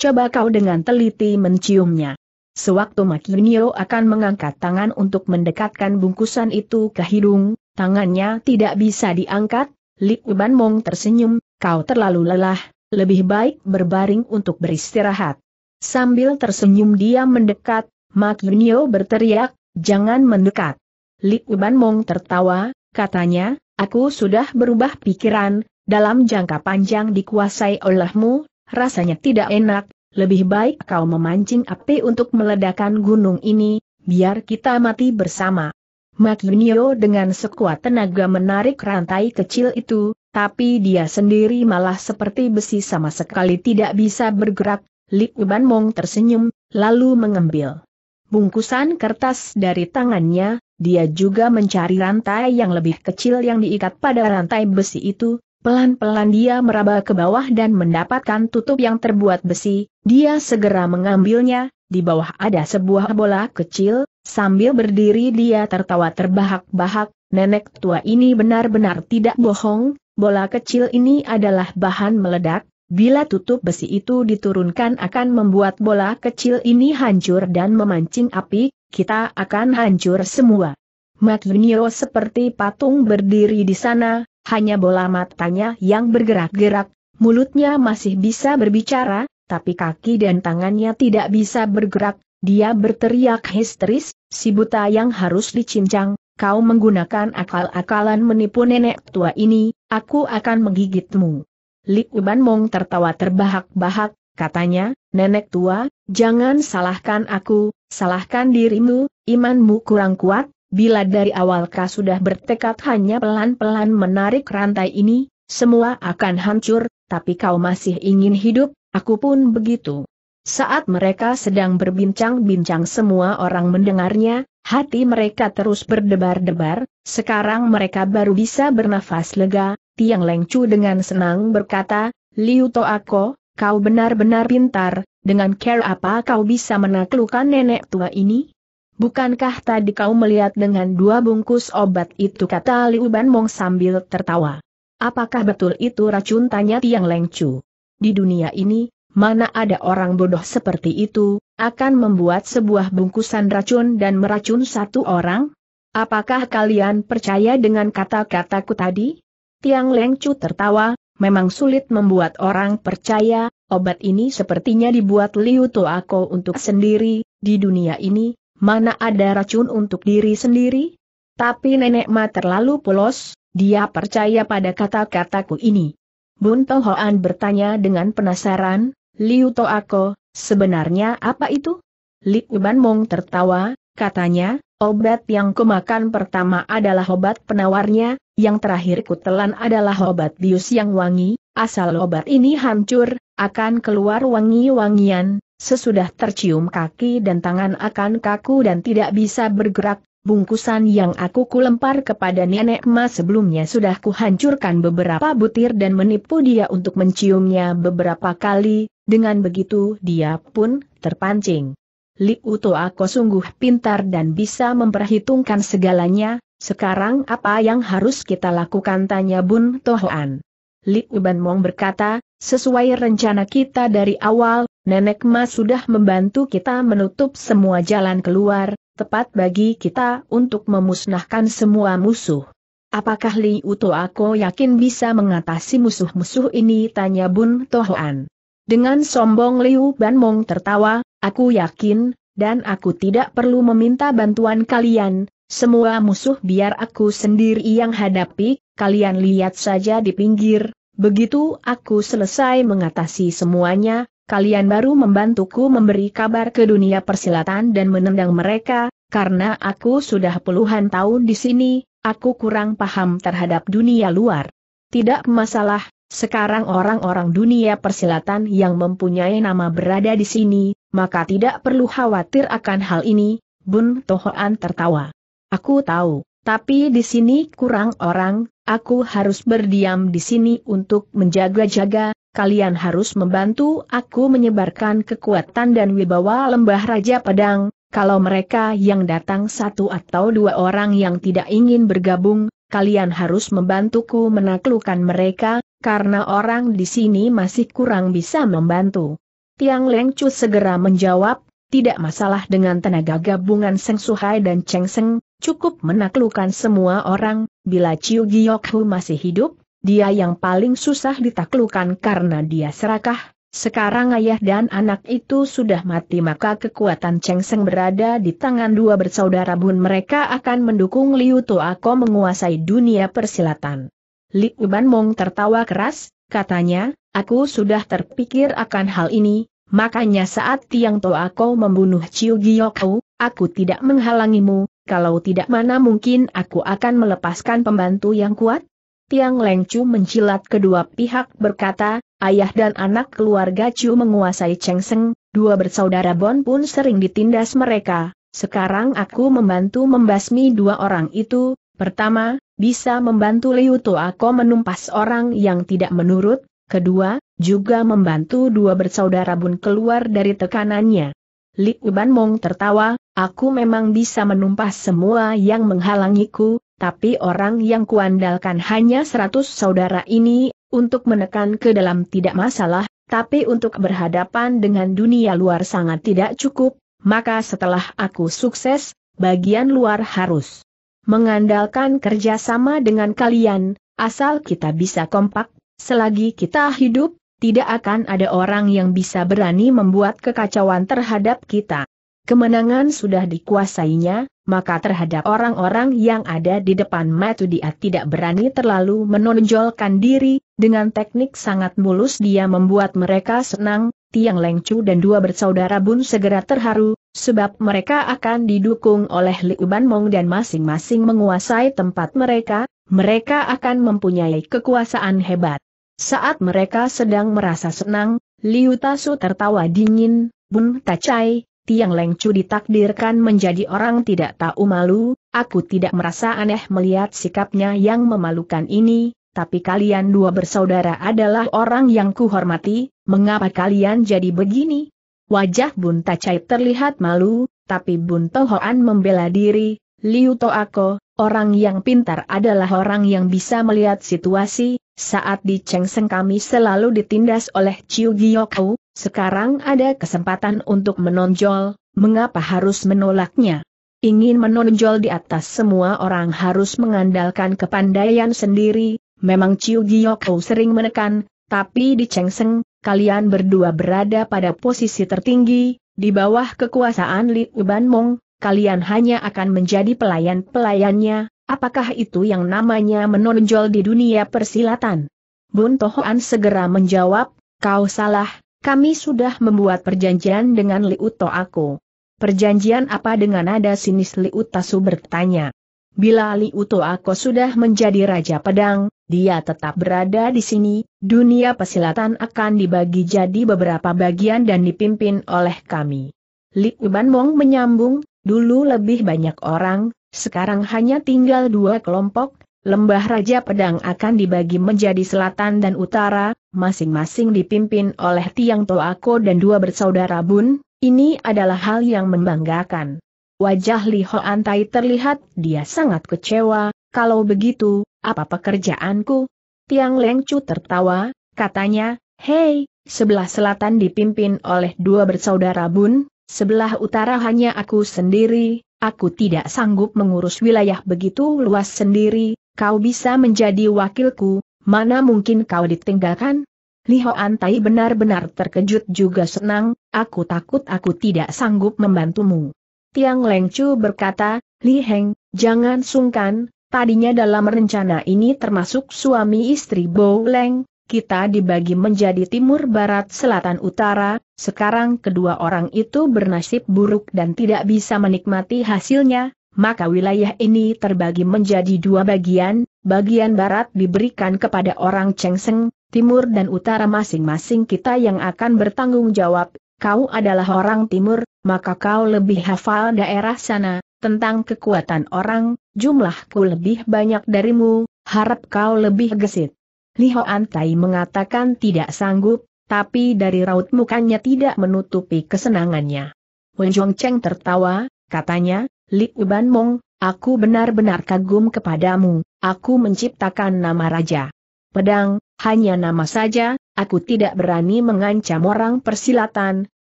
Coba kau dengan teliti menciumnya. Sewaktu Makinio akan mengangkat tangan untuk mendekatkan bungkusan itu ke hidung, tangannya tidak bisa diangkat, Li Uban Mong tersenyum, kau terlalu lelah, lebih baik berbaring untuk beristirahat. Sambil tersenyum dia mendekat, Makinio berteriak, jangan mendekat. Li Uban Mong tertawa, katanya, aku sudah berubah pikiran, dalam jangka panjang dikuasai olehmu, rasanya tidak enak, lebih baik kau memancing api untuk meledakan gunung ini, biar kita mati bersama. Yunio dengan sekuat tenaga menarik rantai kecil itu, tapi dia sendiri malah seperti besi sama sekali tidak bisa bergerak, Li Uban Mong tersenyum, lalu mengambil bungkusan kertas dari tangannya, dia juga mencari rantai yang lebih kecil yang diikat pada rantai besi itu, Pelan-pelan dia meraba ke bawah dan mendapatkan tutup yang terbuat besi, dia segera mengambilnya, di bawah ada sebuah bola kecil, sambil berdiri dia tertawa terbahak-bahak, nenek tua ini benar-benar tidak bohong, bola kecil ini adalah bahan meledak, bila tutup besi itu diturunkan akan membuat bola kecil ini hancur dan memancing api, kita akan hancur semua. Matunio seperti patung berdiri di sana, hanya bola matanya yang bergerak-gerak, mulutnya masih bisa berbicara, tapi kaki dan tangannya tidak bisa bergerak, dia berteriak histeris, si buta yang harus dicincang, kau menggunakan akal-akalan menipu nenek tua ini, aku akan menggigitmu. Li Uban Mong tertawa terbahak-bahak, katanya, nenek tua, jangan salahkan aku, salahkan dirimu, imanmu kurang kuat, Bila dari awal kau sudah bertekad hanya pelan-pelan menarik rantai ini, semua akan hancur, tapi kau masih ingin hidup, aku pun begitu. Saat mereka sedang berbincang-bincang semua orang mendengarnya, hati mereka terus berdebar-debar, sekarang mereka baru bisa bernafas lega, Tiang Lengcu dengan senang berkata, Liu Toako, kau benar-benar pintar, dengan care apa kau bisa menaklukkan nenek tua ini? Bukankah tadi kau melihat dengan dua bungkus obat itu kata Liu Ban Mong sambil tertawa. Apakah betul itu racun tanya Tiang Lengcu? Di dunia ini, mana ada orang bodoh seperti itu, akan membuat sebuah bungkusan racun dan meracun satu orang? Apakah kalian percaya dengan kata-kataku tadi? Tiang Lengcu tertawa, memang sulit membuat orang percaya, obat ini sepertinya dibuat Liu Toako untuk sendiri, di dunia ini, mana ada racun untuk diri sendiri? Tapi nenek Ma terlalu polos, dia percaya pada kata-kataku ini. Bun Tohoan bertanya dengan penasaran, Liu Toako, sebenarnya apa itu? Li Uban Mong tertawa, katanya, obat yang kumakan pertama adalah obat penawarnya, yang terakhir kutelan adalah obat bius yang wangi, asal obat ini hancur, akan keluar wangi-wangian, Sesudah tercium kaki dan tangan akan kaku dan tidak bisa bergerak, bungkusan yang aku kulempar kepada nenek emas sebelumnya sudah kuhancurkan beberapa butir dan menipu dia untuk menciumnya beberapa kali, dengan begitu dia pun terpancing. Liu aku sungguh pintar dan bisa memperhitungkan segalanya, sekarang apa yang harus kita lakukan tanya Bun Tohoan. Liu Uban Mong berkata, sesuai rencana kita dari awal, Nenek Ma sudah membantu kita menutup semua jalan keluar, tepat bagi kita untuk memusnahkan semua musuh. Apakah Li Uto aku yakin bisa mengatasi musuh-musuh ini? Tanya Bun Tohoan. Dengan sombong Liu Ban Mong tertawa, aku yakin, dan aku tidak perlu meminta bantuan kalian, semua musuh biar aku sendiri yang hadapi, kalian lihat saja di pinggir, begitu aku selesai mengatasi semuanya, kalian baru membantuku memberi kabar ke dunia persilatan dan menendang mereka, karena aku sudah puluhan tahun di sini, aku kurang paham terhadap dunia luar. Tidak masalah, sekarang orang-orang dunia persilatan yang mempunyai nama berada di sini, maka tidak perlu khawatir akan hal ini, Bun Tohoan tertawa. Aku tahu. Tapi di sini kurang orang, aku harus berdiam di sini untuk menjaga-jaga, kalian harus membantu aku menyebarkan kekuatan dan wibawa lembah Raja Padang, kalau mereka yang datang satu atau dua orang yang tidak ingin bergabung, kalian harus membantuku menaklukkan mereka, karena orang di sini masih kurang bisa membantu. Tiang Lengcu segera menjawab, tidak masalah dengan tenaga gabungan Seng Suhai dan Cheng Seng, cukup menaklukkan semua orang, bila Chiu Giok Hu masih hidup, dia yang paling susah ditaklukkan karena dia serakah, sekarang ayah dan anak itu sudah mati maka kekuatan Cheng Seng berada di tangan dua bersaudara Bun mereka akan mendukung Liu Toako menguasai dunia persilatan. Li Uban Mong tertawa keras, katanya, aku sudah terpikir akan hal ini, Makanya saat Tiang Toa kau membunuh Chiu Giok aku tidak menghalangimu, kalau tidak mana mungkin aku akan melepaskan pembantu yang kuat? Tiang Lengcu mencilat kedua pihak berkata, ayah dan anak keluarga Chu menguasai Chengseng, dua bersaudara Bon pun sering ditindas mereka. Sekarang aku membantu membasmi dua orang itu, pertama, bisa membantu Liu Toako menumpas orang yang tidak menurut, kedua, juga membantu dua bersaudara Bun keluar dari tekanannya. Li Uban Mong tertawa, Aku memang bisa menumpas semua yang menghalangiku, tapi orang yang kuandalkan hanya seratus saudara ini, untuk menekan ke dalam tidak masalah, tapi untuk berhadapan dengan dunia luar sangat tidak cukup, maka setelah aku sukses, bagian luar harus mengandalkan kerjasama dengan kalian, asal kita bisa kompak, selagi kita hidup, tidak akan ada orang yang bisa berani membuat kekacauan terhadap kita kemenangan sudah dikuasainya, maka terhadap orang-orang yang ada di depan mata dia tidak berani terlalu menonjolkan diri, dengan teknik sangat mulus dia membuat mereka senang, Tiang Lengcu dan dua bersaudara pun segera terharu, sebab mereka akan didukung oleh Liu Ban dan masing-masing menguasai tempat mereka, mereka akan mempunyai kekuasaan hebat. Saat mereka sedang merasa senang, Liu Tasu tertawa dingin, Bun Tacai, Tiang Lengcu ditakdirkan menjadi orang tidak tahu malu, aku tidak merasa aneh melihat sikapnya yang memalukan ini, tapi kalian dua bersaudara adalah orang yang kuhormati, mengapa kalian jadi begini? Wajah Bun Tacai terlihat malu, tapi Bun Tohoan membela diri, Liu Toako, orang yang pintar adalah orang yang bisa melihat situasi, saat di Seng kami selalu ditindas oleh Chiu Giokau, sekarang ada kesempatan untuk menonjol, mengapa harus menolaknya? Ingin menonjol di atas semua orang harus mengandalkan kepandaian sendiri, memang Ciu Giyoko sering menekan, tapi di Chengseng, kalian berdua berada pada posisi tertinggi, di bawah kekuasaan Li Uban Mong, kalian hanya akan menjadi pelayan-pelayannya, apakah itu yang namanya menonjol di dunia persilatan? Bun Tohoan segera menjawab, kau salah, kami sudah membuat perjanjian dengan Liuto aku. Perjanjian apa dengan ada sinis Liutasu bertanya. Bila Liuto aku sudah menjadi Raja Pedang, dia tetap berada di sini, dunia pesilatan akan dibagi jadi beberapa bagian dan dipimpin oleh kami. Li Uban Mong menyambung, dulu lebih banyak orang, sekarang hanya tinggal dua kelompok, Lembah Raja Pedang akan dibagi menjadi selatan dan utara, masing-masing dipimpin oleh Tiang Toa Ko dan dua bersaudara Bun, ini adalah hal yang membanggakan. Wajah Li Ho Antai terlihat dia sangat kecewa, kalau begitu, apa pekerjaanku? Tiang Leng Chu tertawa, katanya, Hei, sebelah selatan dipimpin oleh dua bersaudara Bun, sebelah utara hanya aku sendiri, Aku tidak sanggup mengurus wilayah begitu luas sendiri, Kau bisa menjadi wakilku, mana mungkin kau ditinggalkan? Li Hoan Tai benar-benar terkejut juga senang, aku takut aku tidak sanggup membantumu. Tiang Leng berkata, Li Heng, jangan sungkan, tadinya dalam rencana ini termasuk suami istri Bo Leng, kita dibagi menjadi timur barat selatan utara, sekarang kedua orang itu bernasib buruk dan tidak bisa menikmati hasilnya, maka wilayah ini terbagi menjadi dua bagian, bagian barat diberikan kepada orang Chengseng, timur dan utara masing-masing kita yang akan bertanggung jawab, kau adalah orang timur, maka kau lebih hafal daerah sana, tentang kekuatan orang, jumlahku lebih banyak darimu, harap kau lebih gesit. Li Antai mengatakan tidak sanggup, tapi dari raut mukanya tidak menutupi kesenangannya. Wen Cheng tertawa, katanya, Uban Mong, aku benar-benar kagum kepadamu, aku menciptakan nama raja. Pedang, hanya nama saja, aku tidak berani mengancam orang persilatan,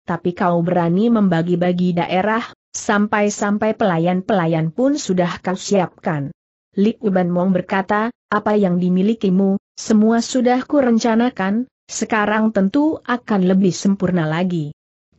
tapi kau berani membagi-bagi daerah, sampai-sampai pelayan-pelayan pun sudah kau siapkan. Uban Mong berkata, apa yang dimilikimu, semua sudah kurencanakan, sekarang tentu akan lebih sempurna lagi.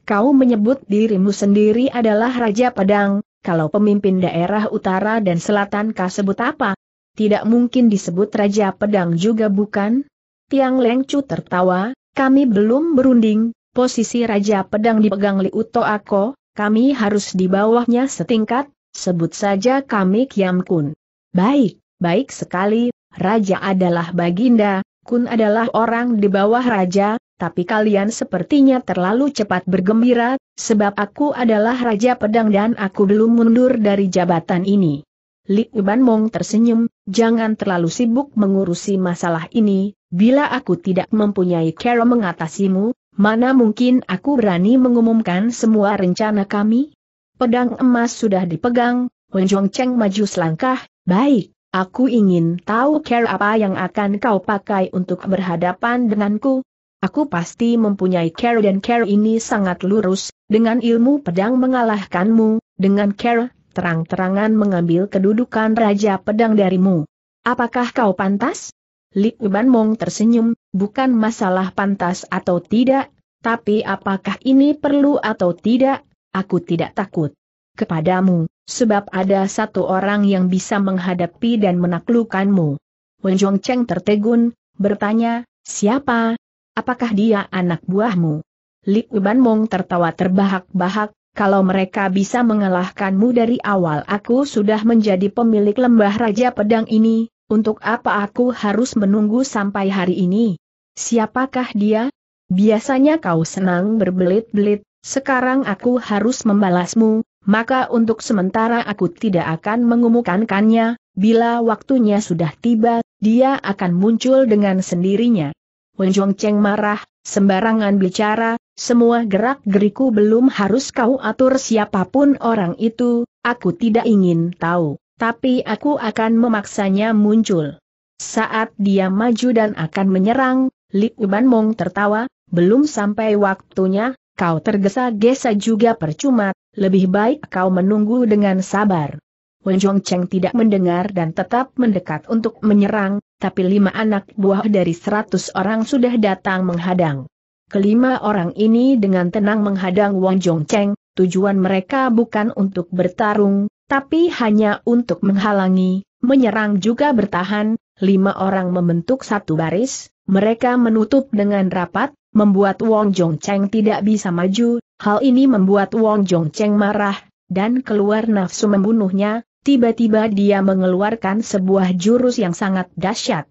Kau menyebut dirimu sendiri adalah Raja Pedang, kalau pemimpin daerah utara dan selatan kah sebut apa? Tidak mungkin disebut Raja Pedang juga bukan? Tiang Lengcu tertawa, kami belum berunding, posisi Raja Pedang dipegang Liuto Ako, kami harus di bawahnya setingkat, sebut saja kami Kiam Kun. Baik, baik sekali, Raja adalah Baginda, Kun adalah orang di bawah Raja, tapi kalian sepertinya terlalu cepat bergembira, sebab aku adalah Raja Pedang dan aku belum mundur dari jabatan ini. Li Uban Mong tersenyum, jangan terlalu sibuk mengurusi masalah ini, bila aku tidak mempunyai cara mengatasimu, mana mungkin aku berani mengumumkan semua rencana kami? Pedang emas sudah dipegang, Wenjong Cheng maju selangkah, baik, aku ingin tahu cara apa yang akan kau pakai untuk berhadapan denganku, Aku pasti mempunyai care dan care ini sangat lurus, dengan ilmu pedang mengalahkanmu, dengan care, terang-terangan mengambil kedudukan Raja Pedang darimu. Apakah kau pantas? Li Uban Mong tersenyum, bukan masalah pantas atau tidak, tapi apakah ini perlu atau tidak, aku tidak takut. Kepadamu, sebab ada satu orang yang bisa menghadapi dan menaklukkanmu. Wen Zhongcheng tertegun, bertanya, siapa? Apakah dia anak buahmu? Li Uban Mong tertawa terbahak-bahak, kalau mereka bisa mengalahkanmu dari awal aku sudah menjadi pemilik lembah Raja Pedang ini, untuk apa aku harus menunggu sampai hari ini? Siapakah dia? Biasanya kau senang berbelit-belit, sekarang aku harus membalasmu, maka untuk sementara aku tidak akan mengumumkankannya, bila waktunya sudah tiba, dia akan muncul dengan sendirinya. Wenjong Cheng marah, sembarangan bicara, semua gerak-geriku belum harus kau atur siapapun orang itu, aku tidak ingin tahu, tapi aku akan memaksanya muncul. Saat dia maju dan akan menyerang, Li Uban Mong tertawa, belum sampai waktunya, kau tergesa-gesa juga percuma, lebih baik kau menunggu dengan sabar. Wen Cheng tidak mendengar dan tetap mendekat untuk menyerang, tapi lima anak buah dari seratus orang sudah datang menghadang. Kelima orang ini dengan tenang menghadang Wang Cheng, tujuan mereka bukan untuk bertarung, tapi hanya untuk menghalangi, menyerang juga bertahan, lima orang membentuk satu baris, mereka menutup dengan rapat, membuat Wang Cheng tidak bisa maju, hal ini membuat Wang Cheng marah, dan keluar nafsu membunuhnya, tiba-tiba dia mengeluarkan sebuah jurus yang sangat dahsyat.